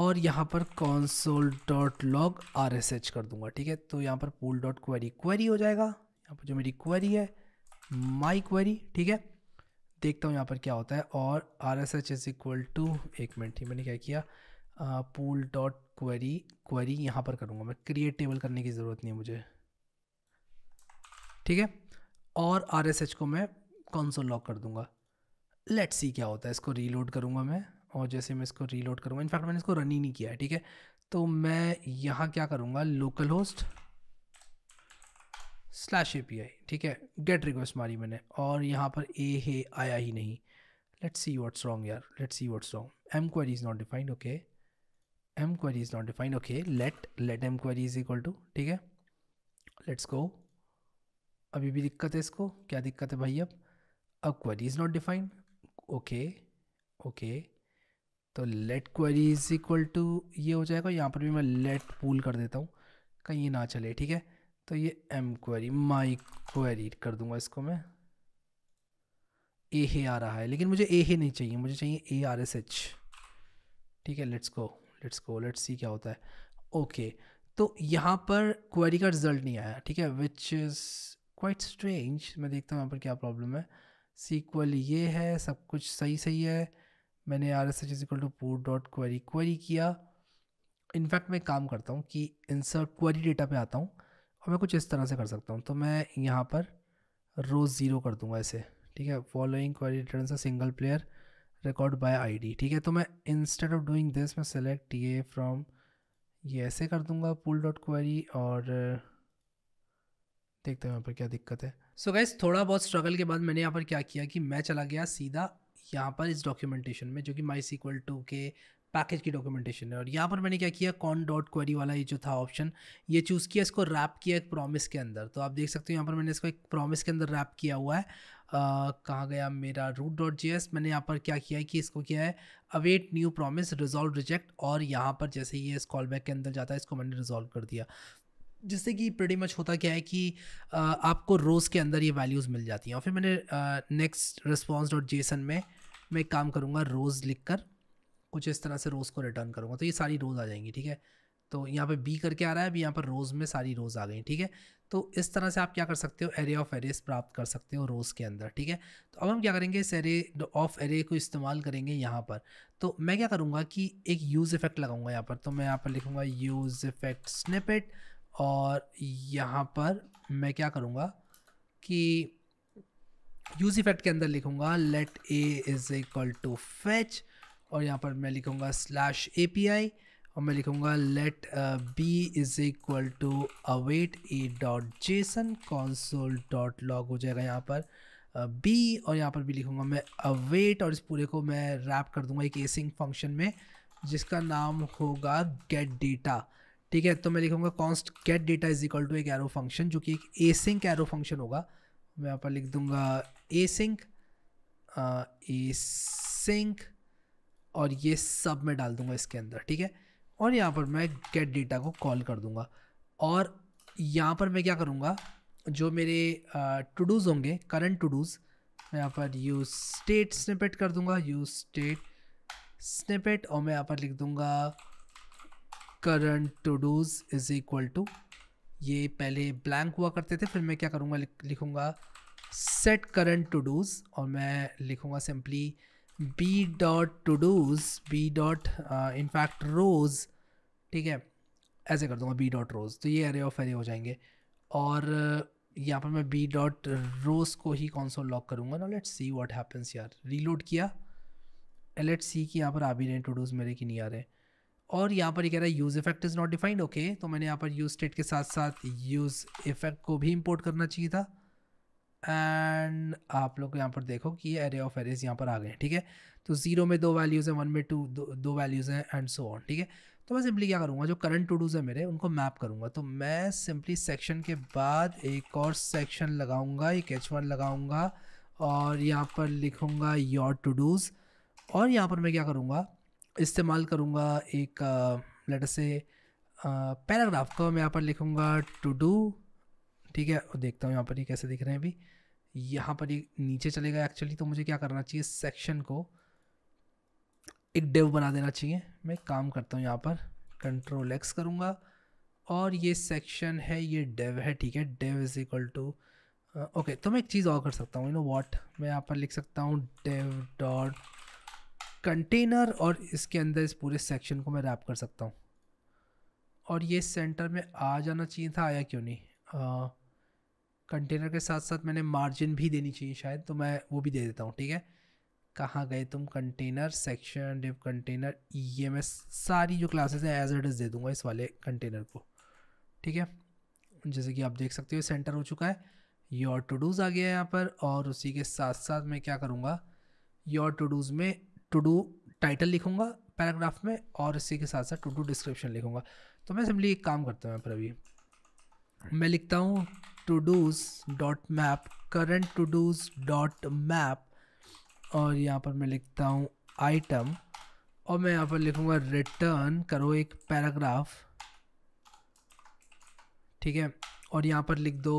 और यहाँ पर console dot log R S H कर दूँगा ठीक है तो यहाँ पर पूल डॉट क्वेरी क्वेरी हो जाएगा यहाँ पर जो मेरी क्वेरी है माई क्वेरी ठीक है देखता हूँ यहाँ पर क्या होता है और R S H is equal to एक मिनट ही मैंने क्या किया पूल डॉट क्वेरी क्वेरी यहाँ पर करूँगा मैं क्रिएट टेबल करने की ज़रूरत नहीं है मुझे ठीक है और आर को मैं कौनसोल लॉक कर दूंगा लेट्स सी क्या होता है इसको रीलोड करूंगा मैं और जैसे मैं इसको रीलोड करूँगा इनफैक्ट मैंने इसको रन ही नहीं किया है ठीक है तो मैं यहाँ क्या करूँगा local host slash A P I ठीक है गेट रिक्वेस्ट मारी मैंने और यहाँ पर ए हे आया ही नहीं लेट्स सी व्हाट्स रॉन्ग यार let's see what's wrong M query is not defined okay M query is not defined okay let let M query is equal to ठीक है लेट्स गो अभी भी दिक्कत है इसको क्या दिक्कत है भाई अब अब query is not defined okay okay तो let query is equal to ये हो जाएगा यहाँ पर भी मैं लेट पूल कर देता हूँ कहीं ये ना चले ठीक है तो ये एम क्वेरी माई क्वेरी कर दूंगा इसको मैं ए हे आ रहा है लेकिन मुझे ए हे नहीं चाहिए मुझे चाहिए ए आर एस एच ठीक है let's go let's go let's see क्या होता है ओके okay, तो यहाँ पर क्वेरी का रिजल्ट नहीं आया ठीक है विच इज़ क्वाइट स्ट्रेंज मैं देखता हूँ यहाँ पर क्या प्रॉब्लम है सीक्वल ये है सब कुछ सही सही है मैंने R S H is equal to port dot query query किया इनफैक्ट मैं काम करता हूँ कि इंसर्ट क्वेरी डेटा पे आता हूँ और मैं कुछ इस तरह से कर सकता हूँ तो मैं यहाँ पर रोज़ ज़ीरो कर दूँगा ऐसे ठीक है following query return single player record by ID ठीक है तो मैं इंस्टेड ऑफ डूइंग दिस मैं सेलेक्ट ये फ्रॉम ये ऐसे कर दूंगा पुल डॉट क्वेरी और देखते हैं यहाँ पर क्या दिक्कत है सो so गैस थोड़ा बहुत स्ट्रगल के बाद मैंने यहाँ पर क्या किया कि मैं चला गया सीधा यहाँ पर इस डॉक्यूमेंटेशन में जो कि माई सीक्वल टू के पैकेज की डॉक्यूमेंटेशन है और यहाँ पर मैंने क्या किया कॉन डॉट क्वेरी वाला ये जो था ऑप्शन ये चूज़ किया इसको रैप किया एक प्रॉमिस के अंदर तो आप देख सकते हो यहाँ पर मैंने इसको एक प्रॉमिस के अंदर रैप किया हुआ है कहाँ गया मेरा रूट डॉट जी एस मैंने यहाँ पर क्या किया है कि इसको किया है await new promise resolve reject और यहाँ पर जैसे ये इस कॉल बैक के अंदर जाता है इसको मैंने रिजॉल्व कर दिया जिससे कि प्रेडी मच होता क्या है कि आपको रोज़ के अंदर ये वैल्यूज़ मिल जाती हैं और फिर मैंने नेक्स्ट रिस्पॉन्स डॉट जेसन में मैं एक काम करूँगा रोज़ लिख कर कुछ इस तरह से रोज़ को रिटर्न करूँगा तो ये सारी रोज़ आ जाएंगी ठीक है तो यहाँ पे बी करके आ रहा है अभी यहाँ पर रोज़ में सारी रोज़ आ गई ठीक है तो इस तरह से आप क्या कर सकते हो एरे ऑफ एरेस प्राप्त कर सकते हो रोज़ के अंदर ठीक है तो अब हम क्या करेंगे इस एरे ऑफ एरे को इस्तेमाल करेंगे यहाँ पर तो मैं क्या करूँगा कि एक यूज़ इफ़ेक्ट लगाऊंगा यहाँ पर तो मैं यहाँ पर लिखूँगा यूज़ इफ़ेक्ट स्निपेट और यहाँ पर मैं क्या करूँगा कि यूज इफेक्ट के अंदर लिखूँगा let A is equal to fetch और यहाँ पर मैं लिखूँगा स्लैश ए पी आई और मैं लिखूँगा let B is equal to await A dot JSON console dot log हो जाएगा यहाँ पर बी uh, और यहाँ पर भी लिखूँगा मैं अवेट और इस पूरे को मैं रैप कर दूँगा एक एसिंग फंक्शन में जिसका नाम होगा गेट डेटा ठीक है तो मैं लिखूंगा const get data is equal to एक एरो फंक्शन जो कि एक ए सिंक एरो फंक्शन होगा मैं यहाँ पर लिख दूंगा ए सिंक ए सिंक और ये सब मैं डाल दूंगा इसके अंदर ठीक है और यहाँ पर मैं गेट डेटा को कॉल कर दूंगा और यहाँ पर मैं क्या करूँगा जो मेरे टू डूज होंगे करंट टू डूज मैं यहाँ पर यू स्टेट स्निपेट कर दूंगा यू स्टेट स्निपेट और मैं यहाँ पर लिख दूंगा current todos is equal to ये पहले ब्लैंक हुआ करते थे फिर मैं क्या करूँगा लिखूँगा सेट करंट टू डूज और मैं लिखूँगा simply B dot todos B dot in fact rows ठीक है ऐसे कर दूंगा बी डॉट रोज़ तो ये अरे ऑफ अरे हो जाएंगे और uh, यहाँ पर मैं बी डॉट रोज़ को ही सा लॉक करूँगा ना लेट्स सी व्हाट हैपन्स यार रीलोड किया लेट्स सी कि यहाँ पर आ भी रहे टू डूज मेरे की नहीं आ रहे और यहाँ पर ये कह रहा है useEffect is not defined okay तो मैंने यहाँ पर यूज स्टेट के साथ साथ यूज़ इफेक्ट को भी इम्पोर्ट करना चाहिए था एंड आप लोग यहाँ पर देखो कि एरे ऑफ एरेज यहाँ पर आ गए ठीक है तो जीरो में दो वैल्यूज़ हैं वन में टू दो, वैल्यूज़ हैं एंड सो ऑन ठीक है तो मैं सिंपली क्या करूँगा जो करंट टू डूज है मेरे उनको मैप करूँगा तो मैं सिंपली सेक्शन के बाद एक और सेक्शन लगाऊँगा एक एच वन लगाऊँगा और यहाँ पर लिखूँगा योर टू डूज़ और यहाँ पर मैं क्या करूँगा इस्तेमाल करूँगा एक लेटर से पैराग्राफ का मैं यहाँ पर लिखूँगा टू डू ठीक है देखता हूँ यहाँ पर ये कैसे दिख रहे हैं अभी यहाँ पर ये नीचे चलेगा एक्चुअली तो मुझे क्या करना चाहिए सेक्शन को एक डेव बना देना चाहिए मैं काम करता हूँ यहाँ पर कंट्रोल एक्स करूँगा और ये सेक्शन है ये डेव है ठीक है dev is equal to okay तो मैं एक चीज़ और कर सकता हूँ यू नो वॉट मैं यहाँ पर लिख सकता हूँ डेव डॉट कंटेनर और इसके अंदर इस पूरे सेक्शन को मैं रैप कर सकता हूँ और ये सेंटर में आ जाना चाहिए था आया क्यों नहीं कंटेनर के साथ साथ मैंने मार्जिन भी देनी चाहिए शायद तो मैं वो भी दे देता हूँ ठीक है कहाँ गए तुम कंटेनर सेक्शन डिप कंटेनर ये मैं सारी जो क्लासेस हैं एज एड दे दूँगा इस वाले कंटेनर को ठीक है जैसे कि आप देख सकते हो सेंटर हो चुका है योर टू डूज़ आ गया है यहाँ पर और उसी के साथ साथ मैं क्या करूँगा योर टू डूज़ में टू डू टाइटल लिखूंगा पैराग्राफ में और इसी के साथ साथ टू डू डिस्क्रिप्शन लिखूंगा तो मैं सिंपली एक काम करता हूँ यहाँ पर अभी मैं लिखता हूँ todos dot map current todos dot map और यहाँ पर मैं लिखता हूँ आइटम और मैं यहाँ पर लिखूँगा रिटर्न करो एक पैराग्राफ ठीक है और यहाँ पर लिख दो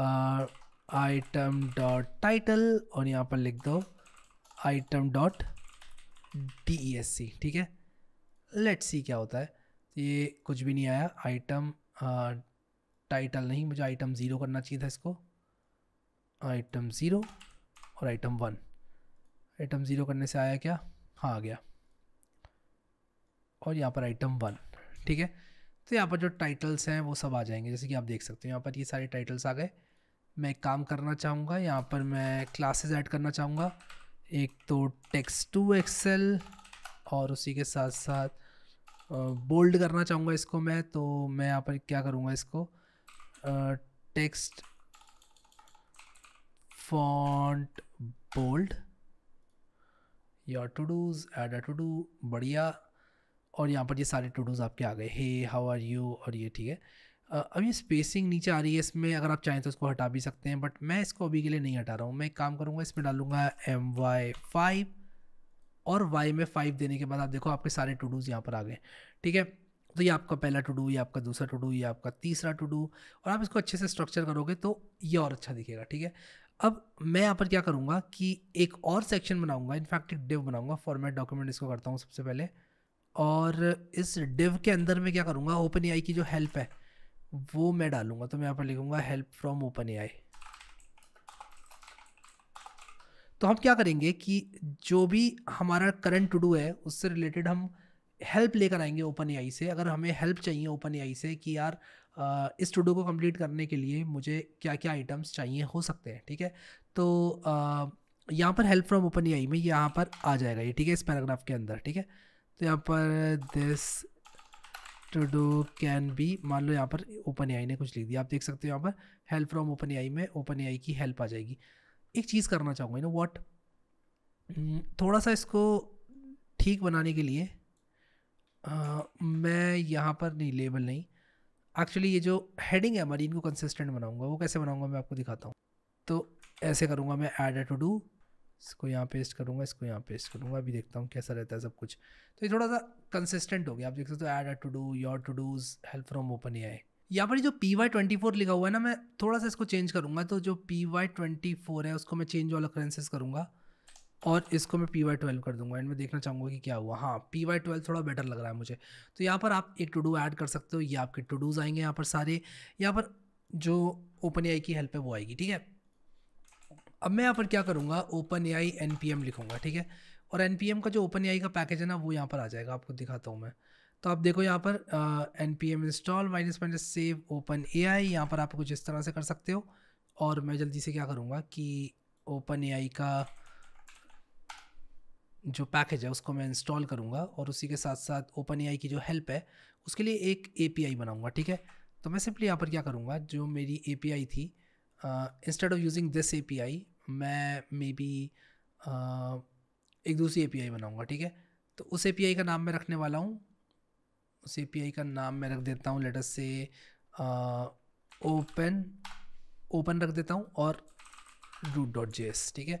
आइटम डॉट टाइटल और यहाँ पर लिख दो item dot D E S C ठीक है लेट्स सी क्या होता है ये कुछ भी नहीं आया आइटम टाइटल नहीं मुझे आइटम ज़ीरो करना चाहिए था इसको आइटम ज़ीरो और आइटम वन आइटम ज़ीरो करने से आया क्या हाँ आ गया और यहाँ पर आइटम वन ठीक है तो यहाँ पर जो टाइटल्स हैं वो सब आ जाएंगे जैसे कि आप देख सकते हो यहाँ पर ये सारे टाइटल्स आ गए मैं एक काम करना चाहूँगा यहाँ पर मैं क्लासेस ऐड करना चाहूँगा एक तो टेक्स्ट टू एक्सेल और उसी के साथ साथ बोल्ड करना चाहूँगा इसको मैं तो मैं यहाँ पर क्या करूँगा इसको text font bold your to-dos add to to-do बढ़िया और यहाँ पर ये सारे टू डूज़ आपके आ गए हे हाउ आर यू और ये ठीक है अब ये स्पेसिंग नीचे आ रही है इसमें अगर आप चाहें तो इसको हटा भी सकते हैं बट मैं इसको अभी के लिए नहीं हटा रहा हूँ मैं एक काम करूँगा इसमें डालूंगा एम वाई फाइव और वाई में फाइव देने के बाद आप देखो आपके सारे टू डूज़ यहाँ पर आ गए ठीक है तो ये आपका पहला टू डू ये आपका दूसरा टू डू ये आपका तीसरा टू डू और आप इसको अच्छे से स्ट्रक्चर करोगे तो ये और अच्छा दिखेगा ठीक है अब मैं यहाँ पर क्या करूँगा कि एक और सेक्शन बनाऊँगा इनफैक्ट एक डिव बनाऊँगा फॉर्मेट डॉक्यूमेंट इसको करता हूँ सबसे पहले और इस डिव के अंदर मैं क्या करूँगा ओपन आई की जो हेल्प है वो मैं डालूंगा तो मैं यहाँ पर लिखूंगा हेल्प फ्रॉम ओपन ए तो हम क्या करेंगे कि जो भी हमारा करंट टू डू है उससे रिलेटेड हम हेल्प लेकर आएंगे ओपन ए से अगर हमें हेल्प चाहिए ओपन ए से कि यार इस टू डू को कंप्लीट करने के लिए मुझे क्या क्या आइटम्स चाहिए हो सकते हैं ठीक है तो यहाँ पर हेल्प फ्रॉम ओपन ए में यहाँ पर आ जाएगा ये ठीक है इस पैराग्राफ के अंदर ठीक है तो यहाँ पर दिस डो कैन बी मान लो यहाँ पर ओपन ए ने कुछ लिख दिया आप देख सकते हो यहाँ पर हेल्प फ्रॉम ओपन ए में ओपन ए की हेल्प आ जाएगी एक चीज़ करना चाहूँगा ना वॉट थोड़ा सा इसको ठीक बनाने के लिए आ, मैं यहाँ पर नहीं लेबल नहीं एक्चुअली ये जो हेडिंग है हमारी इनको कंसिस्टेंट बनाऊँगा वो कैसे बनाऊँगा मैं आपको दिखाता हूँ तो ऐसे करूँगा मैं ऐड टू डू इसको यहाँ पेस्ट करूँगा इसको यहाँ पेस्ट करूँगा अभी देखता हूँ कैसा रहता है सब कुछ तो ये थोड़ा सा कंसिस्टेंट हो गया आप देख सकते हो add a to-do your to-dos help from OpenAI यहाँ पर जो पी वाई ट्वेंटी फोर लिखा हुआ है ना मैं थोड़ा सा इसको चेंज करूँगा तो जो पी वाई ट्वेंटी फोर है उसको मैं चेंज ऑल अक्रेंसेस करूँगा और इसको मैं पी वाई ट्वेल्व कर दूंगा एंड मैं देखना चाहूँगा कि क्या हुआ हाँ पी वाई ट्वेल्व थोड़ा बेटर लग रहा है मुझे तो यहाँ पर आप एक टू डू ऐड कर सकते हो ये आपके टू डूज आएंगे यहाँ पर सारे यहाँ पर जो ओपन आई की हेल्प है वो आएगी ठीक है अब मैं यहाँ पर क्या करूँगा OpenAI N P M लिखूँगा ठीक है और एन पी एम का जो ओपन ए आई का पैकेज है ना वो यहाँ पर आ जाएगा आपको दिखाता हूँ मैं तो आप देखो यहाँ पर N P M install minus minus save OpenAI यहाँ पर आप कुछ इस तरह से कर सकते हो और मैं जल्दी से क्या करूँगा कि ओपन ए आई का जो पैकेज है उसको मैं इंस्टॉल करूँगा और उसी के साथ साथ ओपन ए आई की जो हेल्प है उसके लिए एक ए पी आई बनाऊँगा ठीक है तो मैं सिंपली यहाँ पर क्या करूँगा जो मेरी ए पी आई थी instead of using this A P I मैं मे बी एक दूसरी ए पी आई बनाऊँगा ठीक है तो उस ए पी आई का नाम मैं रखने वाला हूँ उस ए पी आई का नाम मैं रख देता हूँ लेटर से ओपन ओपन रख देता हूँ और रूट डॉट जे एस ठीक है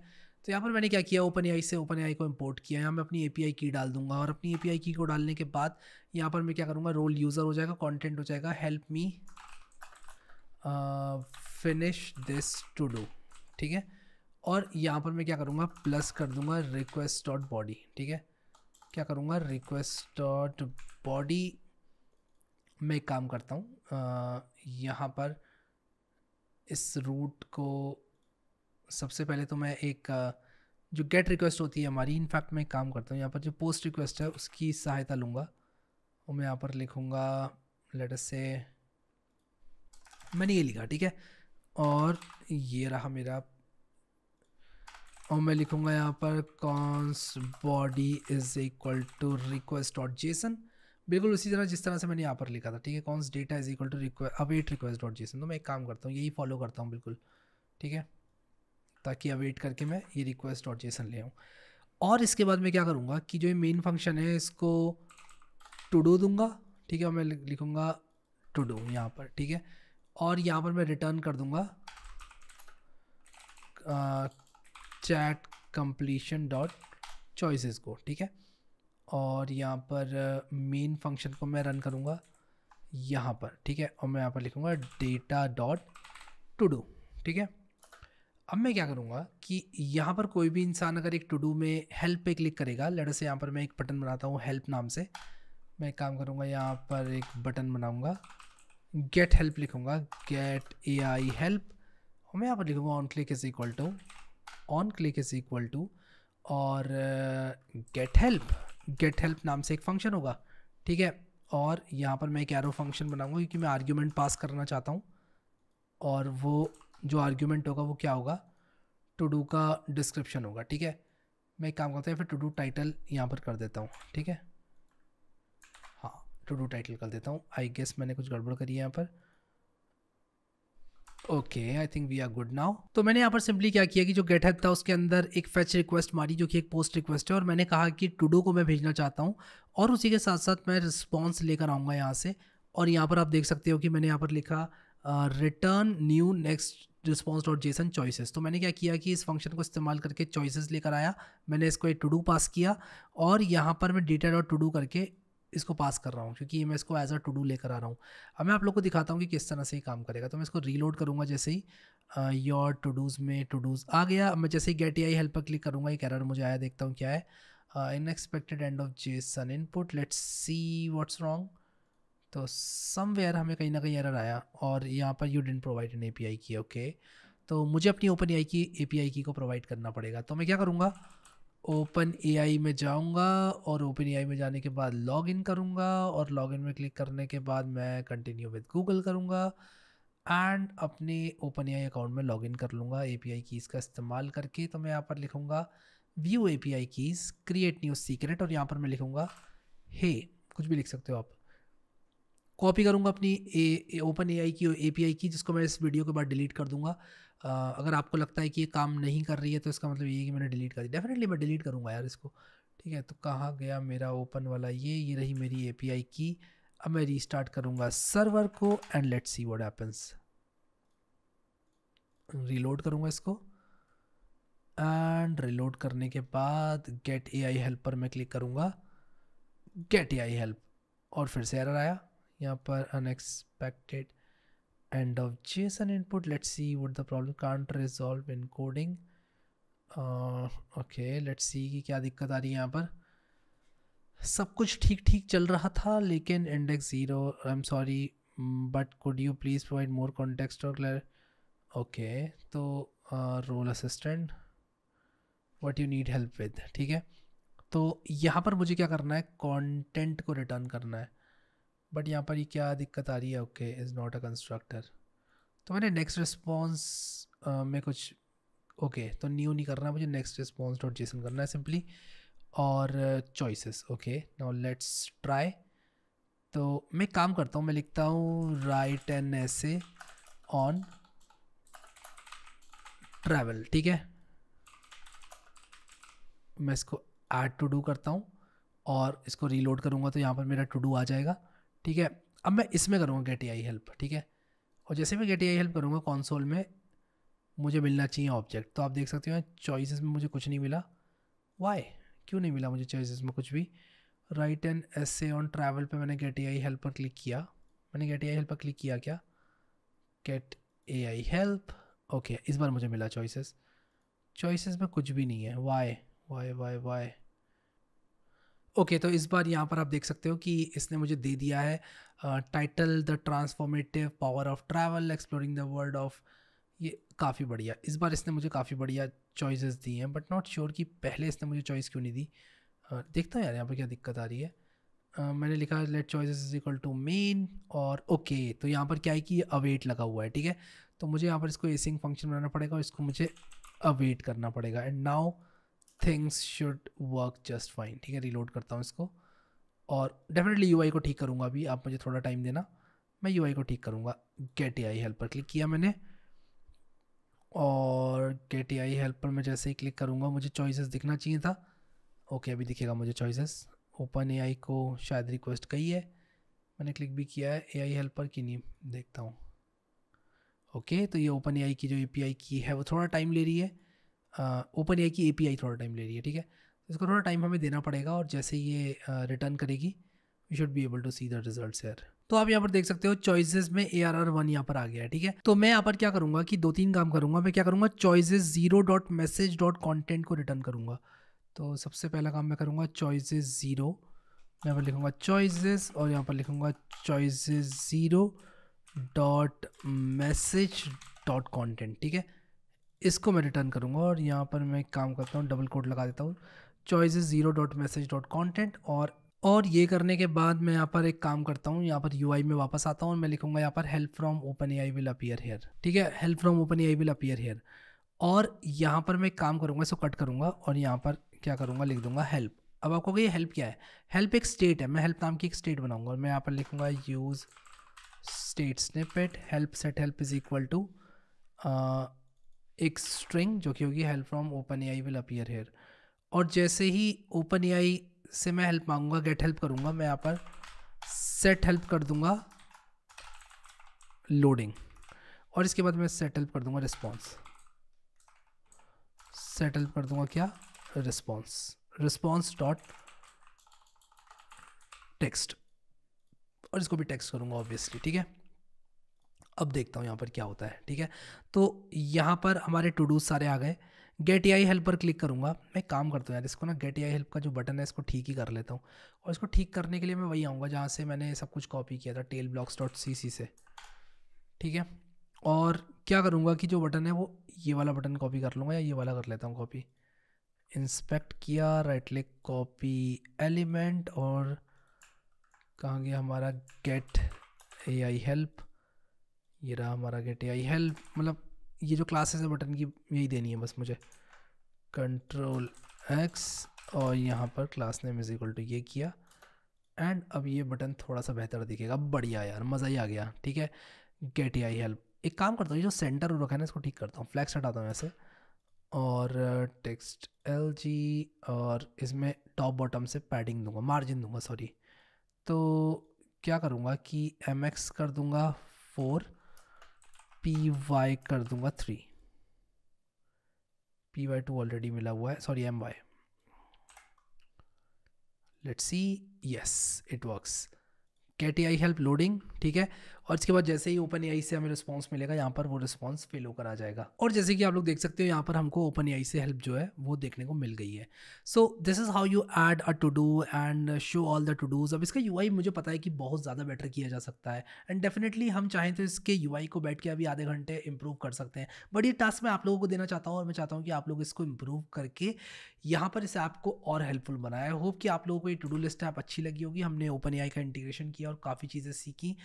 तो यहाँ पर मैंने क्या किया ओपन ए आई से ओपन ए आई को इम्पोर्ट किया यहाँ मैं अपनी ए पी आई की डाल दूंगा और अपनी ए पी आई की को डालने के बाद यहाँ पर मैं क्या करूँगा रोल यूज़र हो जाएगा कॉन्टेंट हो जाएगा help me finish this to do ठीक है और यहाँ पर मैं क्या करूँगा प्लस कर दूँगा रिक्वेस्ट डॉट बॉडी ठीक है क्या करूँगा रिक्वेस्ट डॉट बॉडी मैं एक काम करता हूँ यहाँ पर इस रूट को सबसे पहले तो मैं एक जो गेट रिक्वेस्ट होती है हमारी इनफैक्ट मैं एक काम करता हूँ यहाँ पर जो पोस्ट रिक्वेस्ट है उसकी सहायता लूँगा और मैं यहाँ पर लिखूँगा लेटर से मैंने ये लिखा ठीक है और ये रहा मेरा और मैं लिखूँगा यहाँ पर const body is equal to request dot JSON बिल्कुल उसी तरह जिस तरह से मैंने यहाँ पर लिखा था ठीक है const data is equal to request await request dot JSON तो मैं एक काम करता हूँ यही फॉलो करता हूँ बिल्कुल ठीक है ताकि अवेट करके मैं ये रिक्वेस्ट डॉट जेसन ले आऊँ और इसके बाद मैं क्या करूँगा कि जो ये मेन फंक्शन है इसको टू डू दूँगा ठीक है और मैं लिखूँगा टू डू यहाँ पर ठीक है और यहाँ पर मैं रिटर्न कर दूँगा चैट कंप्लीशन डॉट चॉइसिस को ठीक है और यहाँ पर मेन uh, फंक्शन को मैं रन करूँगा यहाँ पर ठीक है और मैं यहाँ पर लिखूँगा डेटा डॉट टू डू ठीक है अब मैं क्या करूँगा कि यहाँ पर कोई भी इंसान अगर एक टू डू में हेल्प पे क्लिक करेगा लेटर से यहाँ पर मैं एक बटन बनाता हूँ हेल्प नाम से मैं काम करूँगा यहाँ पर एक बटन बनाऊँगा गेट हेल्प लिखूँगा गेट ए आई हेल्प और मैं यहाँ पर लिखूँगा on click is equal to on click is equal to और गेट हेल्प गेट हेल्प नाम से एक फंक्शन होगा ठीक है और यहाँ पर मैं एक एरो फंक्शन बनाऊंगा क्योंकि मैं आर्ग्यूमेंट पास करना चाहता हूँ और वो जो आर्ग्यूमेंट होगा वो क्या होगा टू डू का डिस्क्रिप्शन होगा ठीक है मैं एक काम करता हूँ फिर टू डू टाइटल यहाँ पर कर देता हूँ ठीक है हाँ टू डू टाइटल कर देता हूँ आई गेस मैंने कुछ गड़बड़ करी है यहाँ पर okay I think we are good now तो मैंने यहाँ पर सिंपली क्या किया कि जो गेट हेल्प था उसके अंदर एक फैच रिक्वेस्ट मारी जो कि एक पोस्ट रिक्वेस्ट है और मैंने कहा कि टूडो को मैं भेजना चाहता हूँ और उसी के साथ साथ मैं रिस्पॉन्स लेकर आऊँगा यहाँ से और यहाँ पर आप देख सकते हो कि मैंने यहाँ पर लिखा return new next response dot JSON choices तो मैंने क्या किया कि इस फंक्शन को इस्तेमाल करके चॉइसेस लेकर आया मैंने इसको एक टू डू पास किया और यहाँ पर मैं डेटा डॉट टू डू करके इसको पास कर रहा हूँ क्योंकि मैं इसको एज अ टू डू लेकर आ रहा हूँ अब मैं आप लोग को दिखाता हूँ कि किस तरह से ये काम करेगा तो मैं इसको रीलोड करूँगा जैसे ही योर टू डूज़ में टू डूज़ आ गया अब मैं जैसे ही गेट आई हेल्प पर क्लिक करूँगा एक एरर मुझे आया देखता हूँ क्या है unexpected end of JSON input let's see what's wrong तो समवेयर हमें कहीं ना कहीं एरर आया और यहाँ पर you didn't provide an A P I की ओके तो मुझे अपनी ओपन ए आई की ए पी आई की को प्रोवाइड करना पड़ेगा तो मैं क्या करूँगा ओपन ए में जाऊंगा और ओपन ए में जाने के बाद लॉग इन करूँगा और लॉग इन में क्लिक करने के बाद मैं कंटिन्यू विद गूगल करूँगा एंड अपने ओपन ए अकाउंट में लॉग इन कर लूँगा ए पी कीज़ का इस्तेमाल करके तो मैं यहाँ पर लिखूँगा view A P keys create new secret और यहाँ पर मैं लिखूँगा हे hey, कुछ भी लिख सकते हो आप कॉपी करूँगा अपनी ओपन ए की ए पी की जिसको मैं इस वीडियो के बाद डिलीट कर दूँगा अगर आपको लगता है कि ये काम नहीं कर रही है तो इसका मतलब ये कि मैंने डिलीट कर दिया डेफिनेटली मैं डिलीट करूँगा यार इसको ठीक है तो कहाँ गया मेरा ओपन वाला ये ये रही मेरी ए की अब मैं रीस्टार्ट करूँगा सर्वर को and let see what happens reload करूँगा इसको एंड रिलोड करने के बाद गेट ए आई हेल्प पर मैं क्लिक करूँगा गेट ए आई हेल्प और फिर से एरर आया यहाँ पर unexpected and of JSON input. Let's see what the problem can't resolve in coding. Okay let's see कि क्या दिक्कत आ रही है यहाँ पर सब कुछ ठीक ठीक चल रहा था लेकिन index zero I am sorry but could you please provide more context और क्लियर ओके तो role assistant what you need help with ठीक है तो यहाँ पर मुझे क्या करना है कॉन्टेंट को रिटर्न करना है बट यहाँ पर ये क्या दिक्कत आ रही है okay is not a constructor तो मैंने नेक्स्ट रिस्पॉन्स में कुछ ओके okay, तो न्यू नहीं करना मुझे नेक्स्ट रिस्पॉन्स डॉट जेसन करना है सिंपली और choices okay now let's try तो मैं काम करता हूँ मैं लिखता हूँ write an essay on travel ठीक है मैं इसको ऐड टू डू करता हूँ और इसको रीलोड करूँगा तो यहाँ पर मेरा टू डू आ जाएगा ठीक है अब मैं इसमें करूँगा गेट आई हेल्प ठीक है और जैसे मैं गेट आई हेल्प करूँगा कॉन्सोल में मुझे मिलना चाहिए ऑब्जेक्ट तो आप देख सकते हो चॉइसेस में मुझे कुछ नहीं मिला वाई क्यों नहीं मिला मुझे चॉइसेस में कुछ भी write an essay on travel पे मैंने गेट ए आई हेल्प पर क्लिक किया मैंने गेट ए आई हेल्प पर क्लिक किया क्या get A I help okay इस बार मुझे मिला चॉइसेस चॉइसेस में कुछ भी नहीं है Y Y Y Y okay okay, तो इस बार यहाँ पर आप देख सकते हो कि इसने मुझे दे दिया है title the transformative power of travel exploring the world of ये काफ़ी बढ़िया इस बार इसने मुझे काफ़ी बढ़िया चॉइसेस दी हैं बट नॉट श्योर कि पहले इसने मुझे चॉइस क्यों नहीं दी uh, देखता हूँ यार यहाँ पर क्या दिक्कत आ रही है uh, मैंने लिखा है let choice is equal to main और ओके okay, तो यहाँ पर क्या है कि अवेट लगा हुआ है ठीक है तो मुझे यहाँ पर इसको एसिंग फंक्शन बनाना पड़ेगा और इसको मुझे अवेट करना पड़ेगा and now things should work just fine ठीक है रीलोड करता हूँ इसको और डेफिनेटली यू को ठीक करूँगा अभी आप मुझे थोड़ा टाइम देना मैं यू को ठीक करूँगा गेट ए आई हेल्पर क्लिक किया मैंने और गेट ए आई हेल्प पर मैं जैसे ही क्लिक करूँगा मुझे चॉइसेस दिखना चाहिए था ओके अभी दिखेगा मुझे चॉइसेस ओपन ए आई को शायद रिक्वेस्ट कही है मैंने क्लिक भी किया है ए आई हेल्प पर कि नहीं देखता हूँ ओके तो ये ओपन ए आई की जो ए पी आई की है वो थोड़ा टाइम ले रही है ओपन ए की ए थोड़ा टाइम ले रही है ठीक है तो इसको थोड़ा टाइम हमें देना पड़ेगा और जैसे ये रिटर्न करेगी you should be able to see the result here तो आप यहाँ पर देख सकते हो चॉइसेस में ए आर आर वन यहाँ पर आ गया है ठीक है तो मैं यहाँ पर क्या करूँगा कि दो तीन काम करूँगा मैं क्या करूँगा choices zero dot message dot content को रिटर्न करूँगा तो सबसे पहला काम मैं करूँगा चॉइसेस ज़ीरो यहाँ पर लिखूँगा चॉइसेस और यहाँ पर लिखूँगा choices zero dot message dot content ठीक है इसको मैं रिटर्न करूँगा और यहाँ पर मैं एक काम करता हूँ डबल कोड लगा देता हूँ choice zero dot message dot content और और ये करने के बाद मैं यहाँ पर एक काम करता हूँ यहाँ पर यू में वापस आता हूँ और मैं लिखूँगा यहाँ पर help from OpenAI will appear here ठीक है help from OpenAI will appear here और यहाँ पर मैं एक काम करूँगा इसको कट करूँगा और यहाँ पर क्या करूँगा लिख दूँगा हेल्प अब आपको ये हेल्प क्या है हेल्प एक स्टेट है मैं हेल्प नाम की एक स्टेट बनाऊँगा और मैं यहाँ पर लिखूँगा use state snippet help set help is equal to एक स्ट्रिंग जो कि होगी help from OpenAI will appear here और जैसे ही ओपन ए आई से मैं हेल्प मांगूंगा गेट हेल्प करूंगा मैं यहाँ पर सेट हेल्प कर दूंगा लोडिंग और इसके बाद मैं सेट हेल्प कर दूंगा रिस्पॉन्स सेट हेल्प कर दूंगा क्या रिस्पॉन्स रिस्पॉन्स डॉट टेक्स्ट और इसको भी टेक्स्ट करूंगा ऑब्वियसली ठीक है अब देखता हूँ यहाँ पर क्या होता है ठीक है तो यहाँ पर हमारे टू डूज सारे आ गए गेट ए आई हेल्प पर क्लिक करूँगा मैं काम करता हूँ यार इसको ना गेट ए आई हेल्प का जो बटन है इसको ठीक ही कर लेता हूँ और इसको ठीक करने के लिए मैं वही आऊँगा जहाँ से मैंने सब कुछ कॉपी किया था tail blocks dot C C से ठीक है और क्या करूँगा कि जो बटन है वो ये वाला बटन कॉपी कर लूँगा या ये वाला कर लेता हूँ कॉपी इंस्पेक्ट किया राइट क्लिक कॉपी एलिमेंट और कहाँ गया हमारा गेट ए आई हेल्प ये रहा हमारा गेट आई हेल्प मतलब ये जो क्लासेस है बटन की यही देनी है बस मुझे कंट्रोल एक्स और यहाँ पर class name is equal to ये किया एंड अब ये बटन थोड़ा सा बेहतर दिखेगा बढ़िया यार मज़ा ही आ गया ठीक है गेट आई हेल्प एक काम करता हूँ ये जो सेंटर हो रखा है ना इसको ठीक करता हूँ फ्लैक्स हटाता हूँ ऐसे और टेक्स्ट एल जी और इसमें टॉप बॉटम से पैडिंग दूंगा मार्जिन दूंगा सॉरी तो क्या करूँगा कि एम एक्स कर दूँगा फोर पी वाई कर दूंगा three P Y two already मिला हुआ है sorry M Y let's see yes it works get I help loading ठीक है और इसके बाद जैसे ही ओपन ए से हमें रिस्पॉन्स मिलेगा यहाँ पर वो रिस्पॉन्स फिल होकर आ जाएगा और जैसे कि आप लोग देख सकते हो यहाँ पर हमको ओपन ए से हेल्प जो है वो देखने को मिल गई है so this is how you add a to do and show all the to-dos अब इसका यू मुझे पता है कि बहुत ज़्यादा बेटर किया जा सकता है एंड डेफिनेटली हम चाहें तो इसके यू को बैठ के अभी आधे घंटे इंप्रूव कर सकते हैं बट ये टास्क मैं आप लोगों को देना चाहता हूँ और मैं चाहता हूँ कि आप लोग इसको इम्प्रूव करके यहाँ पर इस ऐप को और हेल्पफुल बनाया होप कि आप लोगों को ये टू डू लिस्ट ऐप अच्छी लगी होगी हमने ओपन का इंटीग्रेशन किया और काफ़ी चीज़ें सीखी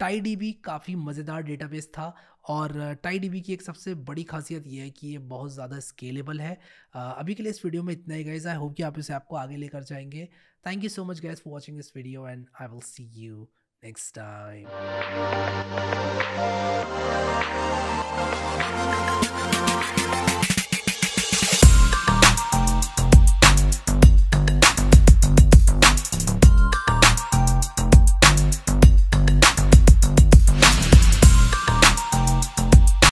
टाई डी बी काफ़ी मज़ेदार डेटाबेस था और टाई डी बी की एक सबसे बड़ी खासियत यह है कि ये बहुत ज़्यादा स्केलेबल है अभी के लिए इस वीडियो में इतना ही गाइज आई होप कि आप इसे आपको आगे लेकर जाएंगे thank you so much guys for watching this video and I will see you next time